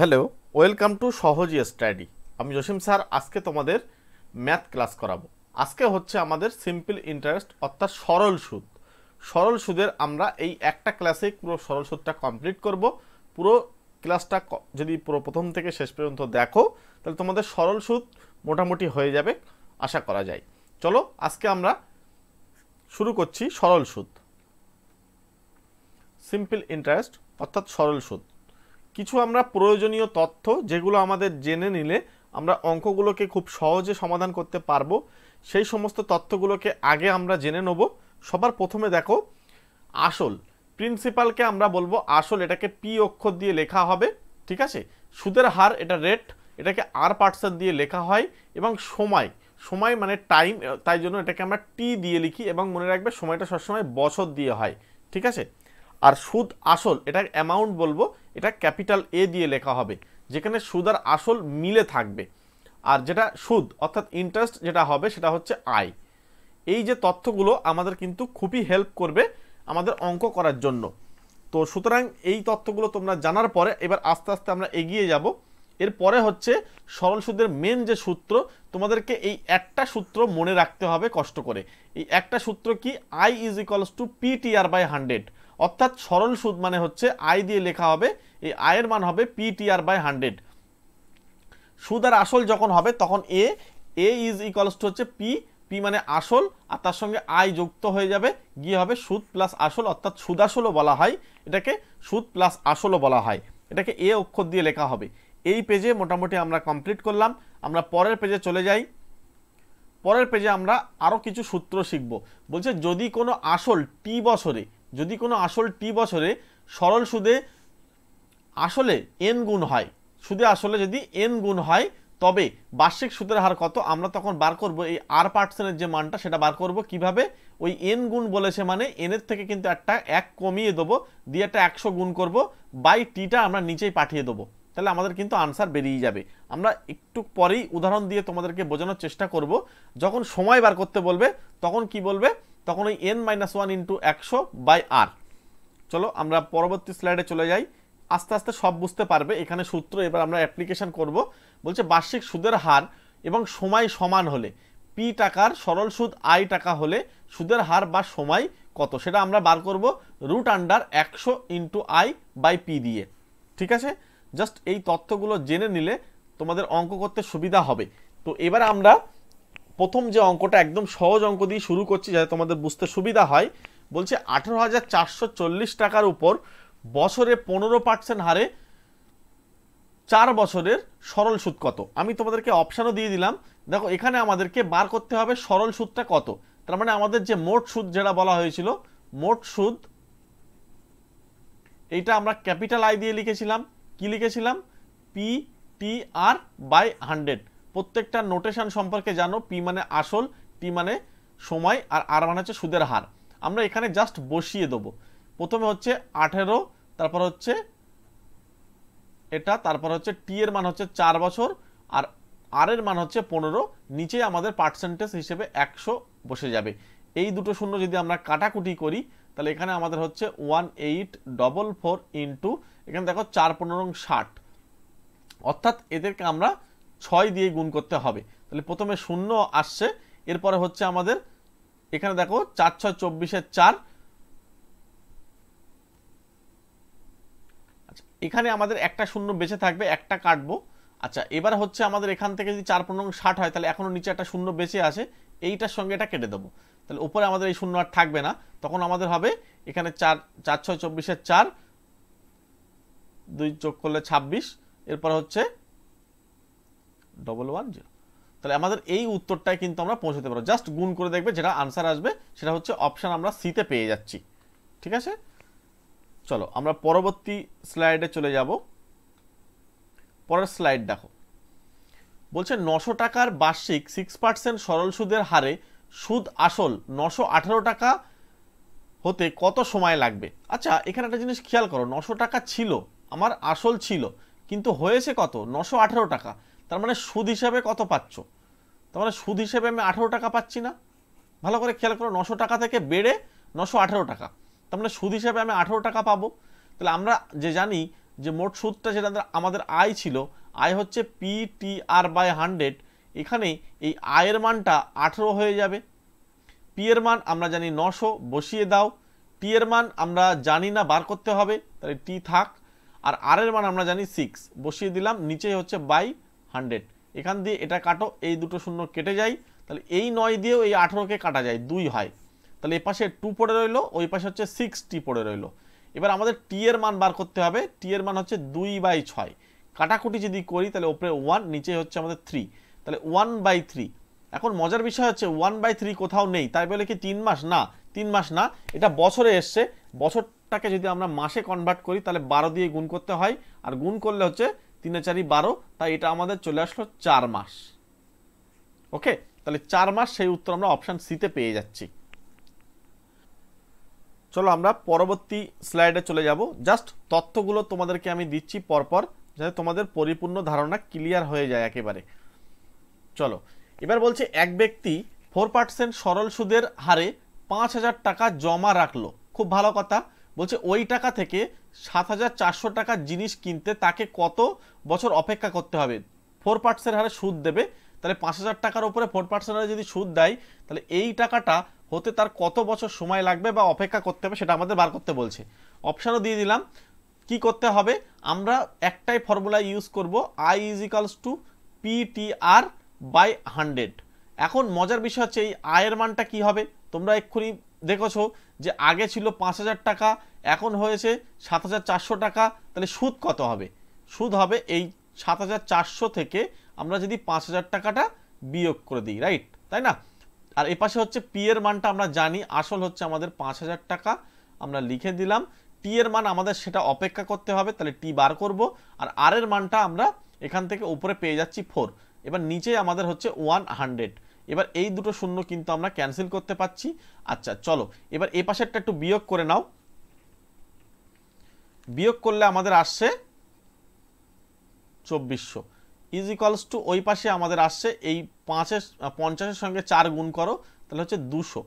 Hello welcome to Sahaj study আমি Jasim sir আজকে তোমাদের ম্যাথ ক্লাস করাবো আজকে হচ্ছে আমাদের সিম্পল ইন্টারেস্ট অর্থাৎ সরল সুদ সরল সুদের আমরা এই একটা ক্লাসে পুরো সরল সুদটা কমপ্লিট করব পুরো ক্লাসটা যদি পুরো প্রথম থেকে শেষ পর্যন্ত দেখো তাহলে তোমাদের সরল সুদ মোটামুটি হয়ে যাবে আশা করা যায় চলো আজকে আমরা শুরু করছি সরল সুদ সিম্পল ইন্টারেস্ট অর্থাৎ সরল সুদ কিছু আমরা প্রয়োজনীয় তথ্য যেগুলো আমাদের জেনে নিলে আমরা অঙ্কগুলোকে খুব সহজে সমাধান করতে পারবো সেই সমস্ত তথ্যগুলোকে আগে আমরা জেনে নেব সবার প্রথমে দেখো আসল প্রিন্সিপালকে আমরা বলবো আসল এটাকে পি অক্ষর দিয়ে লেখা হবে ঠিক আছে সুদের হার এটা রেট এটাকে আর পার্সেন্ট দিয়ে লেখা হয় এবং সময় সময় মানে টাইম তাই জন্য এটাকে আমরা টি দিয়ে লিখি এবং মনে রাখবে সময়টা সবসময় বছর দিয়ে হয় ঠিক আছে আর সুদ আসল এটা অ্যামাউন্ট বলবো এটা ক্যাপিটাল এ দিয়ে লেখা হবে যেখানে সুদ আর আসল মিলে থাকবে আর যেটা সুদ অর্থাৎ ইন্টারেস্ট যেটা হবে সেটা হচ্ছে আয় এই যে তথ্যগুলো আমাদের কিন্তু খুবই হেল্প করবে আমাদের অঙ্ক করার জন্য তো সুতরাং এই তথ্যগুলো তোমরা জানার পরে এবার আস্তে আস্তে আমরা এগিয়ে যাব এরপরে হচ্ছে সরল সুদের মেন যে সূত্র তোমাদেরকে এই একটা সূত্র মনে রাখতে হবে কষ্ট করে এই একটা সূত্র কি I is equals to PTR by hundred অর্থাৎ সরল সুদ মানে হচ্ছে আয় দিয়ে লেখা হবে এই আয়ের মান হবে পিটিআর বাই হান্ড্রেড সুদ আর আসল যখন হবে তখন A A is equals to হচ্ছে পি পি মানে আসল আর তার সঙ্গে আয় যুক্ত হয়ে যাবে গিয়ে হবে সুদ প্লাস আসল অর্থাৎ সুদ আসলও বলা হয় এটাকে সুদ প্লাস আসলও বলা হয় এটাকে এ অক্ষর দিয়ে লেখা হবে এই পেজে মোটামুটি আমরা কমপ্লিট করলাম আমরা পরের পেজে চলে যাই পরের পেজে আমরা আরও কিছু সূত্র শিখব বলছে যদি কোনো আসল টি বছরে যদি কোনো আসল টি বছরে সরল সুদে আসলে এন গুণ হয় সুদে আসলে যদি এন গুণ হয় তবে বার্ষিক সুদের হার কত আমরা তখন বার করব এই আর পার্সেন্টের যে মানটা সেটা বার করব কিভাবে ওই এন গুণ বলেছে মানে এনের থেকে কিন্তু একটা এক কমিয়ে দেবো দিয়ে একটা একশো গুণ করব বাই টিটা আমরা নিচেই পাঠিয়ে দেবো তাহলে আমাদের কিন্তু আনসার বেরিয়ে যাবে আমরা একটু পরেই উদাহরণ দিয়ে তোমাদেরকে বোঝানোর চেষ্টা করব যখন সময় বার করতে বলবে তখন কি বলবে তখন ওই এন মাইনাস ওয়ান ইন্টু একশো বাই আর চলো আমরা পরবর্তী স্লাইডে চলে যাই আস্তে আস্তে সব বুঝতে পারবে এখানে সূত্র এবার আমরা অ্যাপ্লিকেশন করব বলছে বার্ষিক সুদের হার এবং সময় সমান হলে পি টাকার সরল সুদ আই টাকা হলে সুদের হার বা সময় কত সেটা আমরা বার করব রুট আন্ডার একশো ইন্টু আই বাই পি দিয়ে ঠিক আছে জাস্ট এই তথ্যগুলো জেনে নিলে তোমাদের অঙ্ক করতে সুবিধা হবে তো এবার আমরা প্রথম যে অঙ্কটা একদম সহজ অঙ্ক দিয়ে শুরু করছি যাতে তোমাদের বুঝতে সুবিধা হয় বলছে আঠেরো হাজার চারশো চল্লিশ টাকার উপর বছরে পনেরো পার্সেন্ট হারে চার বছরের সরল সুদ কত আমি তোমাদেরকে অপশানও দিয়ে দিলাম দেখো এখানে আমাদেরকে বার করতে হবে সরল সুদটা কত তার মানে আমাদের যে মোট সুদ যেটা বলা হয়েছিল মোট সুদ এইটা আমরা ক্যাপিটাল আই দিয়ে লিখেছিলাম কি লিখেছিলাম P T R by hundred প্রত্যেকটা নোটেশন সম্পর্কে জানো পি মানে আসল টি মানে সময় আর আর মানে হচ্ছে সুদের হার আমরা এখানে জাস্ট বসিয়ে দেবো প্রথমে হচ্ছে আঠেরো তারপর হচ্ছে এটা তারপর হচ্ছে টি এর মান হচ্ছে চার বছর আর আর এর মান হচ্ছে পনেরো নিচে আমাদের পার্সেন্টেজ হিসেবে একশো বসে যাবে এই দুটো শূন্য যদি আমরা কাটাকুটি করি তাহলে এখানে আমাদের হচ্ছে one eight double four into এখানে দেখো চার পনেরো ষাট অর্থাৎ এদেরকে আমরা ছয় দিয়ে গুণ করতে হবে তাহলে প্রথমে শূন্য আসছে এরপরে হচ্ছে আমাদের এখানে দেখো চার ছয় চব্বিশের চার আচ্ছা এখানে আমাদের একটা শূন্য বেঁচে থাকবে একটা কাটবো আচ্ছা এবার হচ্ছে আমাদের এখান থেকে যদি চার পনেরো ষাট হয় তাহলে এখনও নিচে একটা শূন্য বেঁচে আছে এইটার সঙ্গে এটা কেটে দেবো তাহলে উপরে আমাদের এই শূন্য আর থাকবে না তখন আমাদের হবে এখানে চার চার ছয় চব্বিশের চার দুই চোখ করলে ছাব্বিশ এরপর হচ্ছে ডবল ওয়ান জিরো তাহলে আমাদের এই উত্তরটায় কিন্তু আমরা পৌঁছাতে পারবো জাস্ট গুণ করে দেখবে যেটা আনসার আসবে সেটা হচ্ছে অপশান আমরা সিতে পেয়ে যাচ্ছি ঠিক আছে চলো আমরা পরবর্তী স্লাইডে চলে যাব পরের স্লাইড দেখো বলছে নশো টাকার বার্ষিক সিক্স পার্সেন্ট সরল সুদের হারে সুদ আসল নশো আঠারো টাকা হতে কত সময় লাগবে আচ্ছা এখানে একটা জিনিস খেয়াল করো নশো টাকা ছিল আমার আসল ছিল কিন্তু হয়েছে কত নশো আঠারো টাকা তার মানে সুদ হিসাবে কত পাচ্ছ তার মানে সুদ হিসেবে আমি আঠেরো টাকা পাচ্ছি না ভালো করে খেয়াল করো নশো টাকা থেকে বেড়ে নশো আঠেরো টাকা তার মানে সুদ হিসাবে আমি আঠেরো টাকা পাবো তাহলে আমরা যে জানি যে মোট সুদটা যেটা আমাদের আয় ছিল আয় হচ্ছে P T R by hundred এখানে এই আয়ের মানটা আঠেরো হয়ে যাবে পি এর মান আমরা জানি নশো বসিয়ে দাও টি এর মান আমরা জানি না বার করতে হবে তাহলে টি থাক আর আর এর মান আমরা জানি সিক্স বসিয়ে দিলাম নিচে হচ্ছে বাই হান্ড্রেড এখান দিয়ে এটা কাটো এই দুটো শূন্য কেটে যায় তাহলে এই নয় দিয়েও এই আঠেরোকে কাটা যায় দুই হয় তাহলে এ পাশে টু পড়ে রইলো ওই পাশে হচ্ছে সিক্স টি পড়ে রইলো এবার আমাদের টি এর মান বার করতে হবে টি এর মান হচ্ছে দুই বাই ছয় কাটাকুটি যদি করি তাহলে ওপরে ওয়ান নিচে হচ্ছে আমাদের থ্রি তাহলে ওয়ান বাই থ্রি এখন মজার বিষয় হচ্ছে ওয়ান বাই থ্রি কোথাও নেই তাই বলে কি তিন মাস না তিন মাস না এটা বছরে এসছে বছরটাকে যদি আমরা মাসে কনভার্ট করি তাহলে বারো দিয়ে গুণ করতে হয় আর গুণ করলে হচ্ছে তিনে চারি বারো তাই এটা আমাদের চলে আসলো চার মাস ওকে তাহলে চার মাস সেই উত্তর আমরা অপশান সিতে পেয়ে যাচ্ছি চলো আমরা পরবর্তী স্লাইডে চলে যাব জাস্ট তথ্যগুলো তোমাদেরকে আমি দিচ্ছি পরপর যাতে তোমাদের পরিপূর্ণ ধারণা ক্লিয়ার হয়ে যায় একেবারে চলো এবার বলছে এক ব্যক্তি ফোর পার্সেন্ট সরল সুদের হারে পাঁচ হাজার টাকা জমা রাখলো খুব ভালো কথা বলছে ওই টাকা থেকে সাত হাজার চারশো টাকার জিনিস কিনতে তাকে কত বছর অপেক্ষা করতে হবে ফোর পার্টসের হারে সুদ দেবে তাহলে পাঁচ হাজার টাকার উপরে ফোর পার্টসের হারে যদি সুদ দেয় তাহলে এই টাকাটা হতে তার কত বছর সময় লাগবে বা অপেক্ষা করতে হবে সেটা আমাদের বার করতে বলছে অপশানও দিয়ে দিলাম কি করতে হবে আমরা একটাই ফর্মুলা ইউজ করব I is equals to PTR by hundred এখন মজার বিষয় হচ্ছে এই আয়ের মানটা কি হবে তোমরা এক্ষুনি দেখেছো যে আগে ছিল পাঁচ হাজার টাকা এখন হয়েছে সাত হাজার চারশো টাকা তাহলে সুদ কত হবে সুদ হবে এই সাত হাজার চারশো থেকে আমরা যদি পাঁচ হাজার টাকাটা বিয়োগ করে দিই রাইট তাই না আর এপাশে হচ্ছে পি এর মানটা আমরা জানি আসল হচ্ছে আমাদের পাঁচ হাজার টাকা আমরা লিখে দিলাম টি এর মান আমাদের সেটা অপেক্ষা করতে হবে তাহলে টি বার করব আর আর এর মানটা আমরা এখান থেকে উপরে পেয়ে যাচ্ছি ফোর এবার নিচে আমাদের হচ্ছে ওয়ান হান্ড্রেড এবার এই দুটো শূন্য কিন্তু আমরা ক্যান্সেল করতে পাচ্ছি আচ্ছা চলো এবার এ পাশেরটা একটু বিয়োগ করে নাও বিয়োগ করলে আমাদের আসছে চব্বিশশো ইজ ইকলস টু ওই পাশে আমাদের আসছে এই পাঁচের পঞ্চাশের সঙ্গে চার গুণ করো তাহলে হচ্ছে দুশো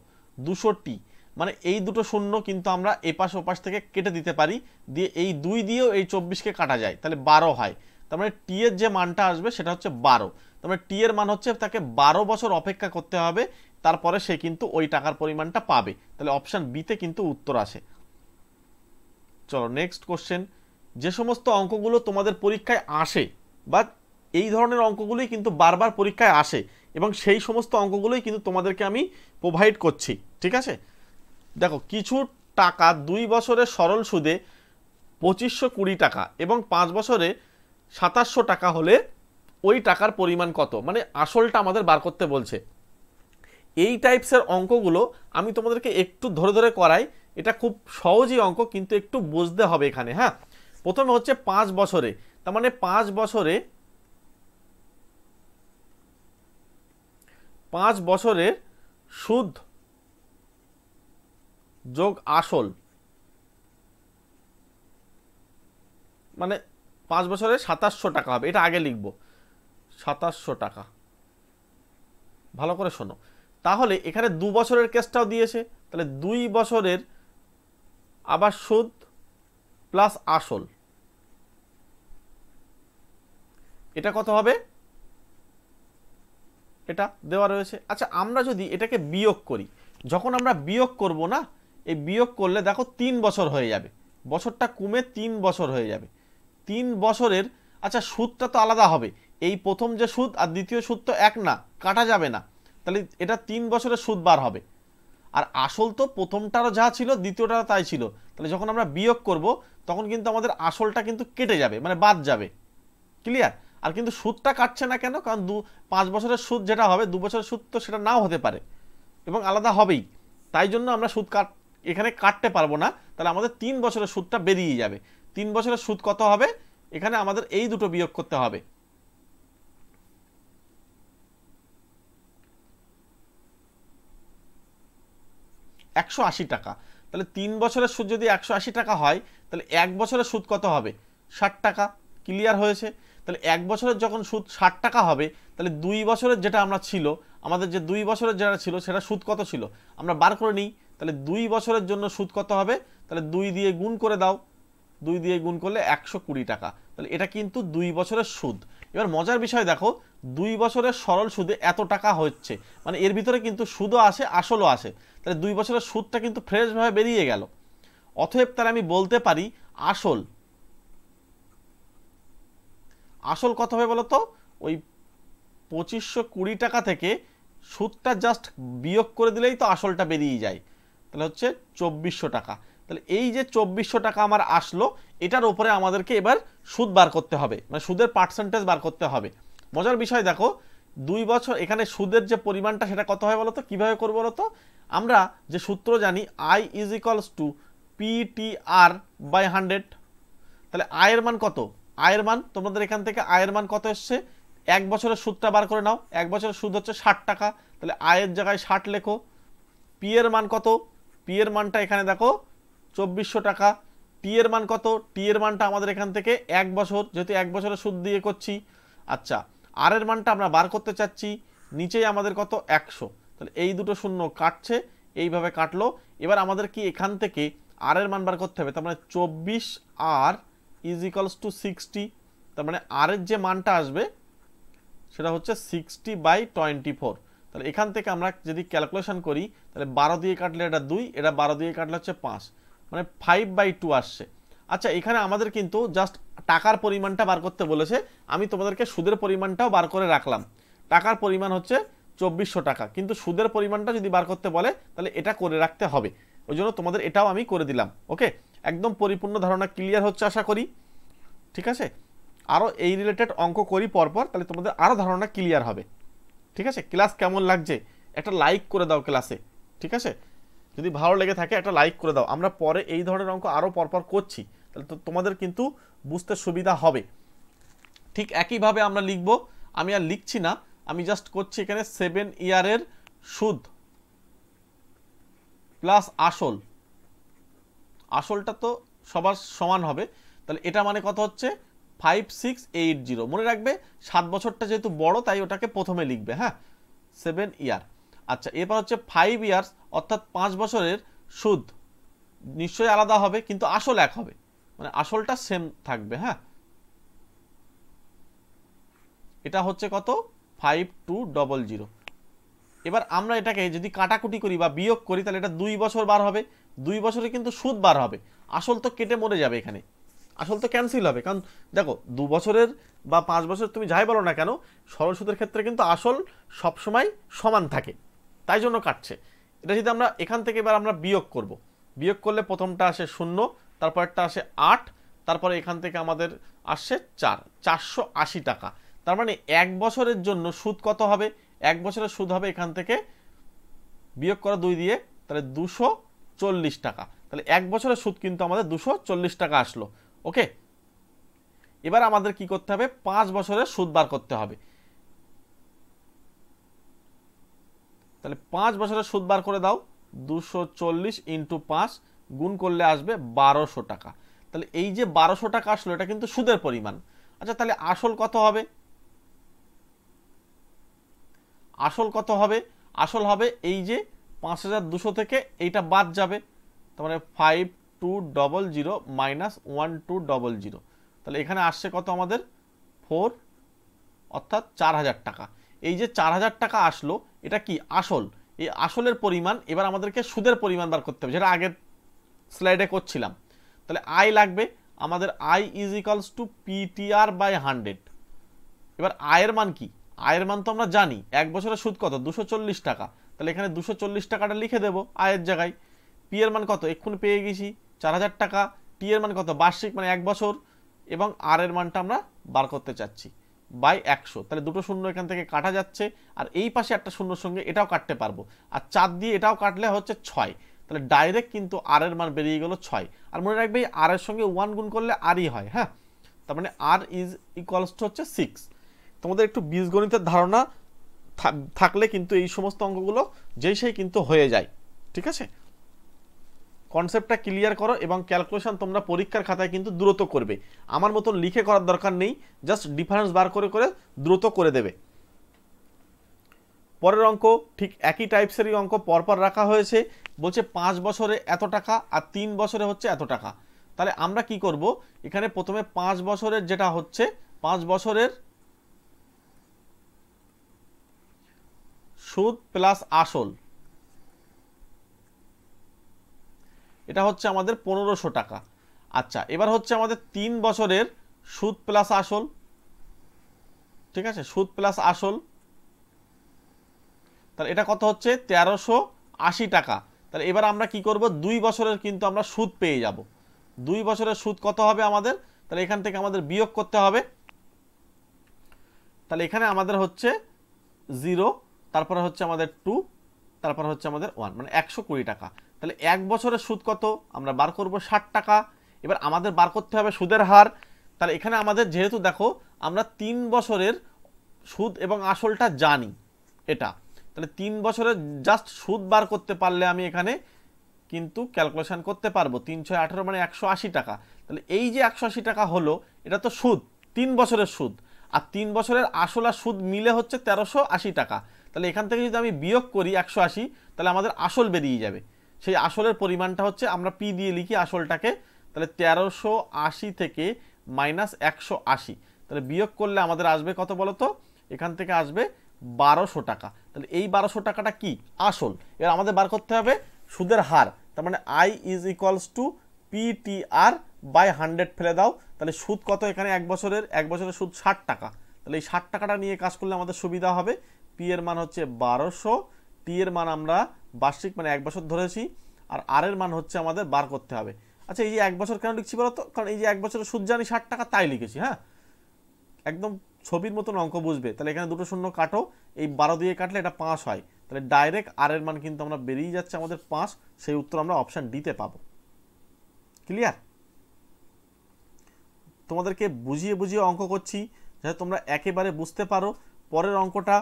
দুশো টি মানে এই দুটো শূন্য কিন্তু আমরা এপাশ ওপাশ থেকে কেটে দিতে পারি দিয়ে এই দুই দিয়েও এই চব্বিশকে কাটা যায় তাহলে বারো হয় তার মানে টি এর যে মানটা আসবে সেটা হচ্ছে বারো তার মানে টি এর মান হচ্ছে তাকে বারো বছর অপেক্ষা করতে হবে তারপরে সে কিন্তু ওই টাকার পরিমাণটা পাবে তাহলে অপশান বিতে কিন্তু উত্তর আসে চলো নেক্সট কোশ্চেন যে সমস্ত অঙ্কগুলো তোমাদের পরীক্ষায় আসে বা এই ধরনের অঙ্কগুলোই কিন্তু বারবার পরীক্ষায় আসে এবং সেই সমস্ত অঙ্কগুলোই কিন্তু তোমাদেরকে আমি প্রোভাইড করছি ঠিক আছে দেখো কিছু টাকা দুই বছরে সরল সুদে পঁচিশশো কুড়ি টাকা এবং পাঁচ বছরে সাতাশশো টাকা হলে ওই টাকার পরিমাণ কত মানে আসলটা আমাদের বার করতে বলছে এই টাইপসের অঙ্কগুলো আমি তোমাদেরকে একটু ধরে ধরে করাই এটা খুব সহজই অঙ্ক কিন্তু একটু বুঝতে হবে এখানে হ্যাঁ প্রথমে হচ্ছে পাঁচ বছরে তার মানে পাঁচ বছরে পাঁচ বছরের সুদ যোগ আসল মানে পাঁচ বছরে সাতাশশো টাকা হবে এটা আগে লিখব সাতাশশো টাকা ভালো করে শোনো তাহলে এখানে দু বছরের কেসটাও দিয়েছে তাহলে দুই বছরের আবার সুদ প্লাস আসল এটা কত হবে এটা দেওয়া রয়েছে আচ্ছা আমরা যদি এটাকে বিয়োগ করি যখন আমরা বিয়োগ করব না এই বিয়োগ করলে দেখো তিন বছর হয়ে যাবে বছরটা কমে তিন বছর হয়ে যাবে তিন বছরের আচ্ছা সুদটা তো আলাদা হবে এই প্রথম যে সুদ আর দ্বিতীয় সুদ তো এক না কাটা যাবে না তাহলে এটা তিন বছরের সুদ বার হবে আর আসল তো প্রথমটারও যা ছিল দ্বিতীয়টারও তাই ছিল তাহলে যখন আমরা বিয়োগ করব তখন কিন্তু আমাদের আসলটা কিন্তু কেটে যাবে মানে বাদ যাবে ক্লিয়ার আর কিন্তু সুদটা কাটছে না কেন কারণ দু পাঁচ বছরের সুদ যেটা হবে দু বছরের সুদ তো সেটা নাও হতে পারে এবং আলাদা হবেই তাই জন্য আমরা সুদ কাট এখানে কাটতে পারবো না তাহলে আমাদের তিন বছরের সুদটা বেরিয়ে যাবে তিন বছরের সুদ কত হবে এখানে আমাদের এই দুটো বিয়োগ করতে হবে একশো টাকা তাহলে তিন বছরের সুদ যদি একশো টাকা হয় তাহলে এক বছরের সুদ কত হবে ষাট টাকা ক্লিয়ার হয়েছে তাহলে এক বছরের যখন সুদ ষাট টাকা হবে তাহলে দুই বছরের যেটা আমরা ছিল আমাদের যে দুই বছরের যেটা ছিল সেটা সুদ কত ছিল আমরা বার করে নিই তাহলে দুই বছরের জন্য সুদ কত হবে তাহলে দুই দিয়ে গুণ করে দাও দুই দিয়ে গুণ করলে একশো কুড়ি টাকা তাহলে এটা কিন্তু দুই বছরের সুদ এবার মজার বিষয় দেখো দুই বছরের সরল সুদে এত টাকা হচ্ছে মানে এর ভিতরে কিন্তু সুদও আসে আসলও আসে তাহলে দুই বছরের সুদটা কিন্তু ফ্রেশভাবে বেরিয়ে গেল অথব তাহলে আমি বলতে পারি আসল আসল কত হবে বলতো ওই পঁচিশশো কুড়ি টাকা থেকে সুদটা জাস্ট বিয়োগ করে দিলেই তো আসলটা বেরিয়ে যায় তাহলে হচ্ছে চব্বিশশো টাকা তাহলে এই যে চব্বিশশো টাকা আমার আসলো এটার উপরে আমাদেরকে এবার সুদ বার করতে হবে মানে সুদের পার্সেন্টেজ বার করতে হবে মজার বিষয় দেখো দুই বছর এখানে সুদের যে পরিমাণটা সেটা কত হয় বলতো কীভাবে করবো বলতো আমরা যে সূত্র জানি I is equals to PTR by hundred তাহলে আয়ের মান কত আয়ের মান তোমাদের এখান থেকে আয়ের মান কত এসছে এক বছরের সুদটা বার করে নাও এক বছরের সুদ হচ্ছে ষাট টাকা তাহলে আয়ের জায়গায় ষাট লেখো পি এর মান কত পি এর মানটা এখানে দেখো চব্বিশশো টাকা টি এর মান কত টি এর মানটা আমাদের এখান থেকে এক বছর যেহেতু এক বছরের সুদ দিয়ে করছি আচ্ছা আর এর মানটা আমরা বার করতে চাচ্ছি নিচেই আমাদের কত একশো তাহলে এই দুটো শূন্য কাটছে এইভাবে কাটলো এবার আমাদের কি এখান থেকে আর এর মান বার করতে হবে তার মানে চব্বিশ আর ইজ টু সিক্সটি তার মানে আর এর যে মানটা আসবে সেটা হচ্ছে সিক্সটি বাই টোয়েন্টি ফোর তাহলে এখান থেকে আমরা যদি ক্যালকুলেশন করি তাহলে বারো দিয়ে কাটলে এটা দুই এটা বারো দিয়ে কাটলে হচ্ছে পাঁচ মানে ফাইভ বাই টু আসছে আচ্ছা এখানে আমাদের কিন্তু জাস্ট টাকার পরিমাণটা বার করতে বলেছে আমি তোমাদেরকে সুদের পরিমাণটাও বার করে রাখলাম টাকার পরিমাণ হচ্ছে চব্বিশশো টাকা কিন্তু সুদের পরিমাণটা যদি বার করতে বলে তাহলে এটা করে রাখতে হবে ওই জন্য তোমাদের এটাও আমি করে দিলাম ওকে একদম পরিপূর্ণ ধারণা ক্লিয়ার হচ্ছে আশা করি ঠিক আছে আরও এই রিলেটেড অঙ্ক করি পরপর তাহলে তোমাদের আরও ধারণা ক্লিয়ার হবে ঠিক আছে ক্লাস কেমন লাগছে একটা লাইক করে দাও ক্লাসে ঠিক আছে যদি ভালো লেগে থাকে একটা লাইক করে দাও আমরা পরে এই ধরনের অঙ্ক আরও পরপর করছি তাহলে তো তোমাদের কিন্তু বুঝতে সুবিধা হবে ঠিক একইভাবে আমরা লিখব আমি আর লিখছি না আমি জাস্ট করছি এখানে সেভেন ইয়ারের সুদ প্লাস আসল আসলটা তো সবার সমান হবে তাহলে এটা মানে কত হচ্ছে ফাইভ সিক্স এইট জিরো মনে রাখবে সাত বছরটা যেহেতু বড় তাই ওটাকে প্রথমে লিখবে হ্যাঁ সেভেন ইয়ার আচ্ছা এরপর হচ্ছে ফাইভ ইয়ার্স অর্থাৎ পাঁচ বছরের সুদ নিশ্চয়ই আলাদা হবে কিন্তু আসল এক হবে মানে আসলটা সেম থাকবে হ্যাঁ এটা হচ্ছে কত ফাইভ টু ডবল জিরো এবার আমরা এটাকে যদি কাটাকুটি করি বা বিয়োগ করি তাহলে এটা দুই বছর বার হবে দুই বছরে কিন্তু সুদ বার হবে আসল তো কেটে মরে যাবে এখানে আসল তো ক্যান্সেল হবে কারণ দেখো দু বছরের বা পাঁচ বছর তুমি যাই বলো না কেন সরল সুদের ক্ষেত্রে কিন্তু আসল সবসময় সমান থাকে তাই জন্য কাটছে এটা যদি আমরা এখান থেকে এবার আমরা বিয়োগ করব। বিয়োগ করলে প্রথমটা আসে শূন্য তারপরটা আসে আট তারপরে এখান থেকে আমাদের আসছে চার চারশো আশি টাকা তার মানে এক বছরের জন্য সুদ কত হবে এক বছরের সুদ হবে এখান থেকে বিয়োগ করা দুই দিয়ে তাহলে দুশো চল্লিশ টাকা তাহলে এক বছরের সুদ কিন্তু আমাদের দুশো চল্লিশ টাকা আসলো ওকে এবার আমাদের কি করতে হবে পাঁচ বছরের সুদ বার করতে হবে তাহলে পাঁচ বছরের সুদ বার করে দাও দুশো চল্লিশ ইন্টু পাঁচ গুণ করলে আসবে বারোশো টাকা তাহলে এই যে বারোশো টাকা আসলো এটা কিন্তু সুদের পরিমাণ আচ্ছা তাহলে আসল কত হবে আসল কত হবে আসল হবে এই যে পাঁচ হাজার দুশো থেকে এইটা বাদ যাবে তার মানে five two double zero minus one two double zero তাহলে এখানে আসছে কত আমাদের ফোর অর্থাৎ চার হাজার টাকা এই যে চার হাজার টাকা আসলো এটা কি আসল এই আসলের পরিমাণ এবার আমাদেরকে সুদের পরিমাণ বার করতে হবে যেটা আগের স্লাইডে করছিলাম তাহলে আয় লাগবে আমাদের I is equals to PTR by hundred এবার আয়ের মান কি আয়ের মান তো আমরা জানি এক বছরের সুদ কত দুশো চল্লিশ টাকা তাহলে এখানে দুশো চল্লিশ টাকাটা লিখে দেব আয়ের জায়গায় পি এর মান কত এক্ষুনি পেয়ে গেছি চার হাজার টাকা টি এর মান কত বার্ষিক মানে এক বছর এবং আর এর মানটা আমরা বার করতে চাচ্ছি বাই একশো তাহলে দুটো শূন্য এখান থেকে কাটা যাচ্ছে আর এই পাশে একটা শূন্যর সঙ্গে এটাও কাটতে পারবো আর চার দিয়ে এটাও কাটলে হচ্ছে ছয় তাহলে ডাইরেক্ট কিন্তু আর এর মান বেরিয়ে গেলো ছয় আর মনে রাখবে আর এর সঙ্গে ওয়ান গুণ করলে আরই হয় হ্যাঁ তার মানে আর ইজ ইকুয়ালস টু হচ্ছে সিক্স তোমাদের একটু বীজগণিতের ধারণা থাকলে কিন্তু এই সমস্ত অঙ্কগুলো যেই সেই কিন্তু হয়ে যায় ঠিক আছে কনসেপ্টটা ক্লিয়ার করো এবং ক্যালকুলেশন তোমরা পরীক্ষার খাতায় কিন্তু দ্রুত করবে আমার মতন লিখে করার দরকার নেই জাস্ট ডিফারেন্স বার করে করে দ্রুত করে দেবে পরের অঙ্ক ঠিক একই টাইপসেরই অঙ্ক পরপর রাখা হয়েছে বলছে পাঁচ বছরে এত টাকা আর তিন বছরে হচ্ছে এত টাকা তাহলে আমরা কি করব এখানে প্রথমে পাঁচ বছরের যেটা হচ্ছে পাঁচ বছরের সুদ প্লাস আসল এটা হচ্ছে আমাদের পনেরোশো টাকা আচ্ছা এবার হচ্ছে আমাদের তিন বছরের সুদ প্লাস আসল ঠিক আছে সুদ প্লাস আসল তাহলে এটা কত হচ্ছে তেরোশো আশি টাকা তাহলে এবার আমরা কি করব দুই বছরের কিন্তু আমরা সুদ পেয়ে যাব দুই বছরের সুদ কত হবে আমাদের তাহলে এখান থেকে আমাদের বিয়োগ করতে হবে তাহলে এখানে আমাদের হচ্ছে জিরো তারপরে হচ্ছে আমাদের টু তারপরে হচ্ছে আমাদের ওয়ান মানে একশো কুড়ি টাকা তাহলে এক বছরের সুদ কত আমরা বার করব ষাট টাকা এবার আমাদের বার করতে হবে সুদের হার তাহলে এখানে আমাদের যেহেতু দেখো আমরা তিন বছরের সুদ এবং আসলটা জানি এটা তাহলে তিন বছরের জাস্ট সুদ বার করতে পারলে আমি এখানে কিন্তু ক্যালকুলেশান করতে পারবো তিন ছয় আঠেরো মানে একশো আশি টাকা তাহলে এই যে একশো আশি টাকা হলো এটা তো সুদ তিন বছরের সুদ আর তিন বছরের আসল আর সুদ মিলে হচ্ছে তেরোশো আশি টাকা তাহলে এখান থেকে যদি আমি বিয়োগ করি একশো আশি তাহলে আমাদের আসল বেরিয়ে যাবে সেই আসলের পরিমাণটা হচ্ছে আমরা পি দিয়ে লিখি আসলটাকে তাহলে তেরোশো আশি থেকে মাইনাস একশো আশি তাহলে বিয়োগ করলে আমাদের আসবে কত বলতো এখান থেকে আসবে বারোশো টাকা তাহলে এই বারোশো টাকাটা কি আসল এবার আমাদের বার করতে হবে সুদের হার তার মানে I is equals to PTR by hundred ফেলে দাও তাহলে সুদ কত এখানে এক বছরের এক বছরের সুদ ষাট টাকা তাহলে এই ষাট টাকাটা নিয়ে কাজ করলে আমাদের সুবিধা হবে পি এর মান হচ্ছে বারোশো টি এর মান আমরা বার্ষিক মানে এক বছর ধরেছি আর আর এর মান হচ্ছে আমাদের বার করতে হবে আচ্ছা এই যে এক বছর কেন লিখছি বলো তো কারণ এই যে এক বছরের সুদ জানি ষাট টাকা তাই লিখেছি হ্যাঁ একদম ছবির মতন অঙ্ক বুঝবে তাহলে এখানে দুটো শূন্য কাটো এই বারো দিয়ে কাটলে এটা পাঁচ হয় তাহলে ডাইরেক্ট আর এর মান কিন্তু আমরা বেরিয়ে যাচ্ছে আমাদের পাঁচ সেই উত্তর আমরা অপশান ডিতে পাবো ক্লিয়ার তোমাদেরকে বুঝিয়ে বুঝিয়ে অঙ্ক করছি যাতে তোমরা একেবারে বুঝতে পারো পরের অঙ্কটা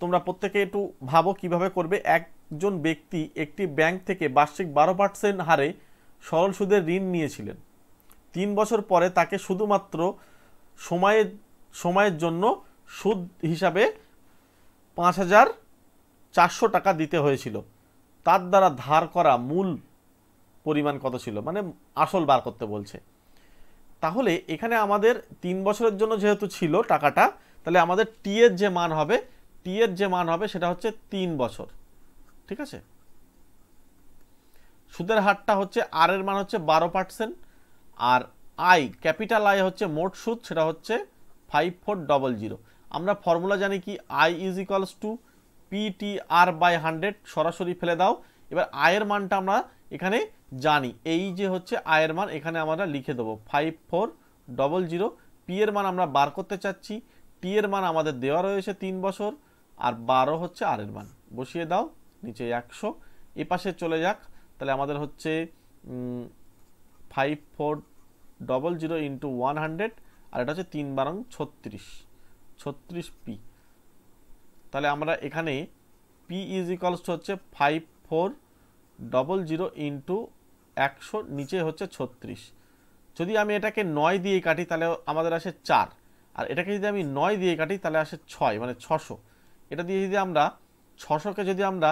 তোমরা প্রত্যেকে একটু ভাবো কিভাবে করবে এক জন ব্যক্তি একটি ব্যাংক থেকে বার্ষিক বারো পার্সেন্ট হারে সরল সুদের ঋণ নিয়েছিলেন তিন বছর পরে তাকে শুধুমাত্র সময়ের সময়ের জন্য সুদ হিসাবে পাঁচ হাজার চারশো টাকা দিতে হয়েছিল তার দ্বারা ধার করা মূল পরিমাণ কত ছিল মানে আসল বার করতে বলছে তাহলে এখানে আমাদের তিন বছরের জন্য যেহেতু ছিল টাকাটা তাহলে আমাদের টি এর যে মান হবে টি এর যে মান হবে সেটা হচ্ছে তিন বছর ঠিক আছে সুদের হারটা হচ্ছে আর এর মান হচ্ছে বারো পার্সেন্ট আর আই ক্যাপিটাল আই হচ্ছে মোট সুদ সেটা হচ্ছে ফাইভ ফোর ডবল জিরো আমরা ফর্মুলা জানি কি I is equals to PTR by hundred সরাসরি ফেলে দাও এবার আয়ের মানটা আমরা এখানে জানি এই যে হচ্ছে আয়ের মান এখানে আমরা লিখে দেবো five four double zero P এর মান আমরা বার করতে চাচ্ছি টি এর মান আমাদের দেওয়া রয়েছে তিন বছর আর বারো হচ্ছে আর এর মান বসিয়ে দাও নিচে একশো এ পাশে চলে যাক তাহলে আমাদের হচ্ছে five four double zero into one hundred আর এটা হচ্ছে তিন বারং ছত্রিশ ছত্রিশ পি তাহলে আমরা এখানে পি ইজ ইকলস হচ্ছে five four double zero into একশো নিচে হচ্ছে ছত্রিশ যদি আমি এটাকে নয় দিয়ে কাটি তাহলে আমাদের আসে চার আর এটাকে যদি আমি নয় দিয়ে কাটি তাহলে আসে ছয় মানে ছশো এটা দিয়ে যদি আমরা ছশোকে যদি আমরা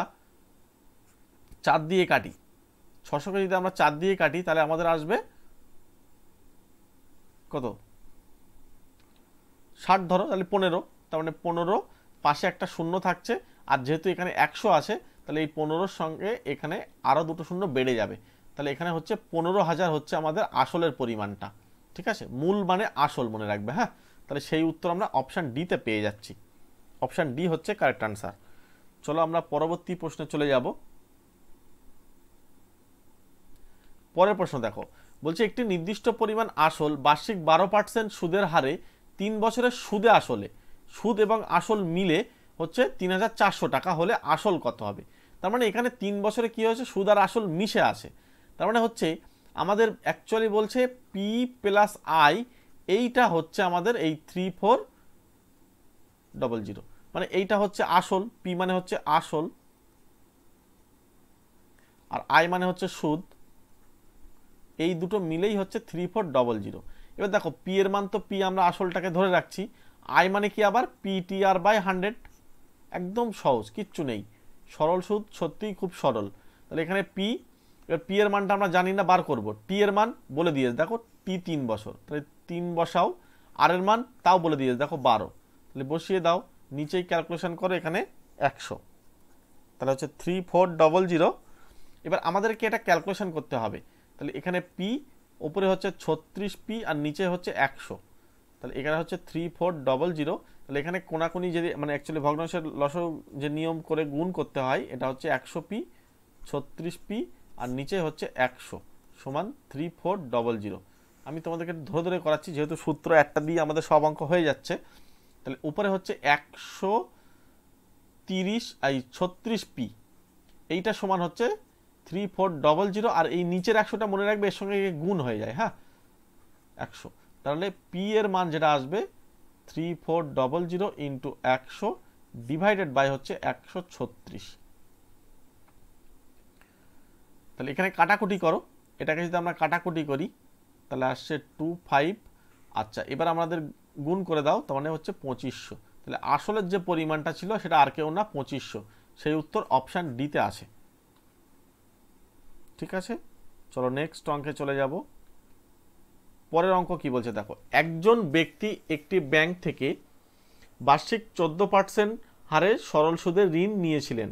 চার দিয়ে কাটি ছশোকে যদি আমরা চার দিয়ে কাটি তাহলে আমাদের আসবে কত ষাট ধরো তাহলে পনেরো তার মানে পনেরো পাশে একটা শূন্য থাকছে আর যেহেতু এখানে একশো আছে তাহলে এই পনেরোর সঙ্গে এখানে আরও দুটো শূন্য বেড়ে যাবে তাহলে এখানে হচ্ছে পনেরো হাজার হচ্ছে আমাদের আসলের পরিমাণটা ঠিক আছে মূল মানে আসল মনে রাখবে হ্যাঁ তাহলে সেই উত্তর আমরা অপশান ডিতে পেয়ে যাচ্ছি অপশান ডি হচ্ছে কারেক্ট আনসার চলো আমরা পরবর্তী প্রশ্নে চলে যাব পরের প্রশ্ন দেখো বলছে একটি নির্দিষ্ট পরিমাণ আসল বার্ষিক বারো পার্সেন্ট সুদের হারে তিন বছরের সুদে আসলে সুদ এবং আসল মিলে হচ্ছে তিন টাকা হলে আসল কত হবে তার মানে এখানে তিন বছরে কি হয়েছে সুদ আর আসল মিশে আসে তার মানে হচ্ছে আমাদের অ্যাকচুয়ালি বলছে পি প্লাস আই এইটা হচ্ছে আমাদের এই থ্রি ফোর ডবল জিরো মানে এইটা হচ্ছে আসল পি মানে হচ্ছে আসল আর আই মানে হচ্ছে সুদ এই দুটো মিলেই হচ্ছে থ্রি ফোর ডবল জিরো এবার দেখো পি এর মান তো পি আমরা আসলটাকে ধরে রাখছি আই মানে কি আবার পিটিআর বাই হান্ড্রেড একদম সহজ কিচ্ছু নেই সরল সুদ সত্যিই খুব সরল তাহলে এখানে পি এবার পি এর মানটা আমরা জানি না বার করব টি এর মান বলে দিয়েছে দেখো টি তিন বছর তাহলে তিন বসাও আর এর মান তাও বলে দিয়েছে দেখো বারো তাহলে বসিয়ে দাও নিচেই ক্যালকুলেশন করো এখানে একশো তাহলে হচ্ছে থ্রি ফোর ডবল জিরো এবার আমাদেরকে এটা ক্যালকুলেশন করতে হবে তাহলে এখানে পি ওপরে হচ্ছে ছত্রিশ পি আর নিচে হচ্ছে একশো তাহলে এখানে হচ্ছে থ্রি ফোর ডবল জিরো তাহলে এখানে কোনাকুনি যদি মানে অ্যাকচুয়ালি ভগ্নাংশের লস যে নিয়ম করে গুণ করতে হয় এটা হচ্ছে একশো পি ছত্রিশ পি আর নিচে হচ্ছে একশো সমান থ্রি ফোর ডবল জিরো আমি তোমাদেরকে ধরে ধরে করাচ্ছি যেহেতু সূত্র একটা দিয়ে আমাদের সব অঙ্ক হয়ে যাচ্ছে তাহলে উপরে হচ্ছে একশো তিরিশ এই ছত্রিশ পি এইটা সমান হচ্ছে থ্রি ফোর ডবল জিরো আর এই নিচের একশোটা মনে রাখবে এর সঙ্গে গুণ হয়ে যায় হ্যাঁ একশো তাহলে পি এর মান যেটা আসবে three four double zero into একশো ডিভাইডেড বাই হচ্ছে একশো ছত্রিশ তাহলে এখানে কাটাকুটি করো এটাকে যদি আমরা কাটাকুটি করি তাহলে আসছে টু ফাইভ আচ্ছা এবার আমাদের গুণ করে দাও তার মানে হচ্ছে পঁচিশশো তাহলে আসলের যে পরিমাণটা ছিল সেটা আর কেউ না পঁচিশশো সেই উত্তর অপশান ডিতে আছে ঠিক আছে চলো নেক্সট অঙ্কে চলে যাব পরের অঙ্ক কি বলছে দেখো একজন ব্যক্তি একটি ব্যাংক থেকে বার্ষিক চোদ্দ পার্সেন্ট হারে সরল সুদে ঋণ নিয়েছিলেন